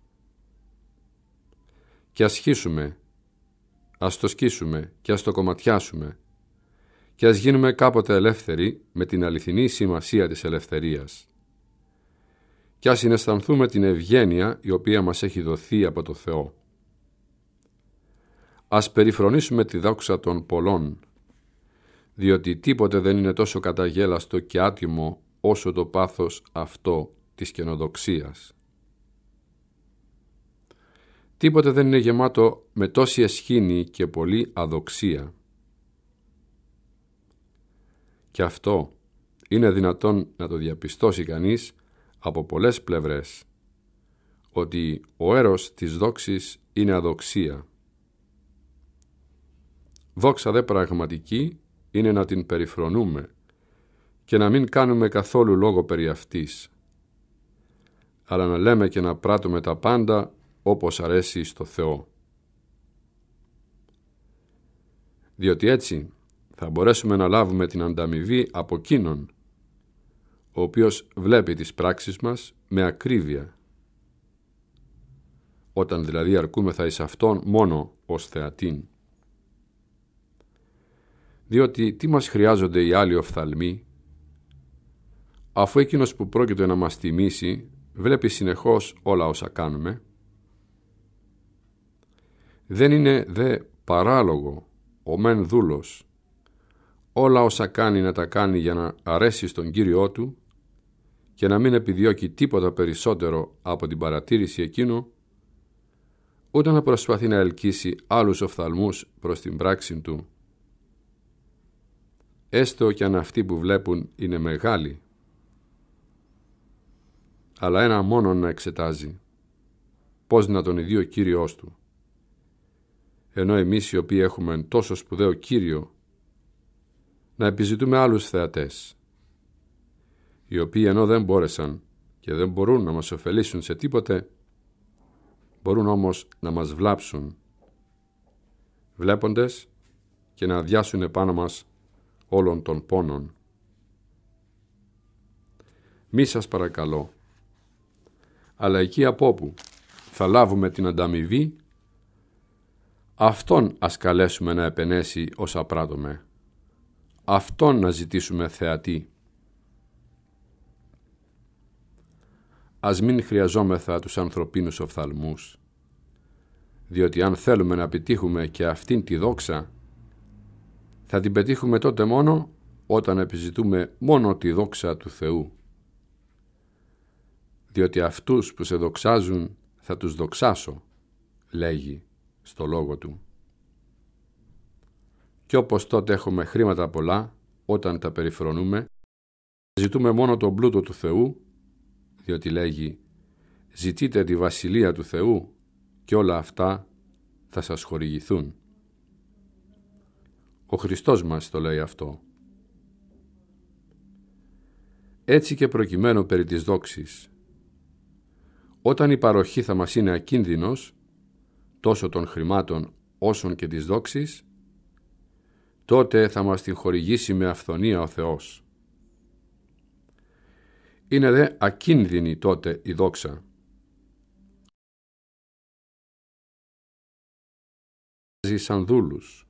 και ας σχίσουμε, ας το σκίσουμε και ας το κομματιάσουμε και ας γίνουμε κάποτε ελεύθεροι με την αληθινή σημασία της ελευθερίας. Και ας συναισθανθούμε την ευγένεια η οποία μας έχει δοθεί από το Θεό. Ας περιφρονήσουμε τη δόξα των πολλών, διότι τίποτε δεν είναι τόσο καταγέλαστο και άτιμο όσο το πάθος αυτό της καινοδοξίας. Τίποτε δεν είναι γεμάτο με τόση εσχήνη και πολλή αδοξία. Και αυτό είναι δυνατόν να το διαπιστώσει κανείς από πολλές πλευρές, ότι ο έρος της δόξης είναι αδοξία. Δόξα δε πραγματική είναι να την περιφρονούμε και να μην κάνουμε καθόλου λόγο περί αυτής, αλλά να λέμε και να πράττουμε τα πάντα όπως αρέσει στο Θεό. Διότι έτσι θα μπορέσουμε να λάβουμε την ανταμοιβή από εκείνον, ο οποίος βλέπει τις πράξεις μας με ακρίβεια. Όταν δηλαδή αρκούμεθα εις Αυτόν μόνο ως θεατήν. Διότι τι μας χρειάζονται οι άλλοι οφθαλμοί, αφού εκείνος που πρόκειται να μας τιμήσει βλέπει συνεχώς όλα όσα κάνουμε, δεν είναι δε παράλογο ο μεν δούλος όλα όσα κάνει να τα κάνει για να αρέσει στον Κύριό Του και να μην επιδιώκει τίποτα περισσότερο από την παρατήρηση εκείνου, ούτε να προσπαθεί να ελκύσει άλλους οφθαλμούς προς την πράξη Του, έστω κι αν αυτοί που βλέπουν είναι μεγάλοι, αλλά ένα μόνο να εξετάζει, πώς να τον ιδεί ο Κύριος Του, ενώ εμείς οι οποίοι έχουμε τόσο σπουδαίο Κύριο να επιζητούμε άλλους θεατές, οι οποίοι ενώ δεν μπόρεσαν και δεν μπορούν να μας ωφελήσουν σε τίποτε, μπορούν όμως να μας βλάψουν, βλέποντες και να αδειάσουν επάνω μας όλων των πόνων. Μη σας παρακαλώ, αλλά εκεί από όπου θα λάβουμε την ανταμοιβή, αυτόν ας καλέσουμε να επενέσει όσα πράττουμε αυτόν να ζητήσουμε θεατή. Ας μην χρειαζόμεθα τους ανθρωπίνους οφθαλμούς, διότι αν θέλουμε να πετύχουμε και αυτήν τη δόξα, θα την πετύχουμε τότε μόνο όταν επιζητούμε μόνο τη δόξα του Θεού. Διότι αυτούς που σε δοξάζουν θα τους δοξάσω, λέγει στο λόγο του και όπως τότε έχουμε χρήματα πολλά, όταν τα περιφρονούμε, ζητούμε μόνο τον πλούτο του Θεού, διότι λέγει «Ζητείτε τη βασιλεία του Θεού και όλα αυτά θα σας χορηγηθούν». Ο Χριστός μας το λέει αυτό. Έτσι και προκειμένου περί της δόξης. Όταν η παροχή θα μας είναι ακίνδυνος, τόσο των χρημάτων όσων και της δόξης, τότε θα μας την χορηγήσει με αυθονία ο Θεός. Είναι δε ακίνδυνη τότε η δόξα. Σαν δούλους.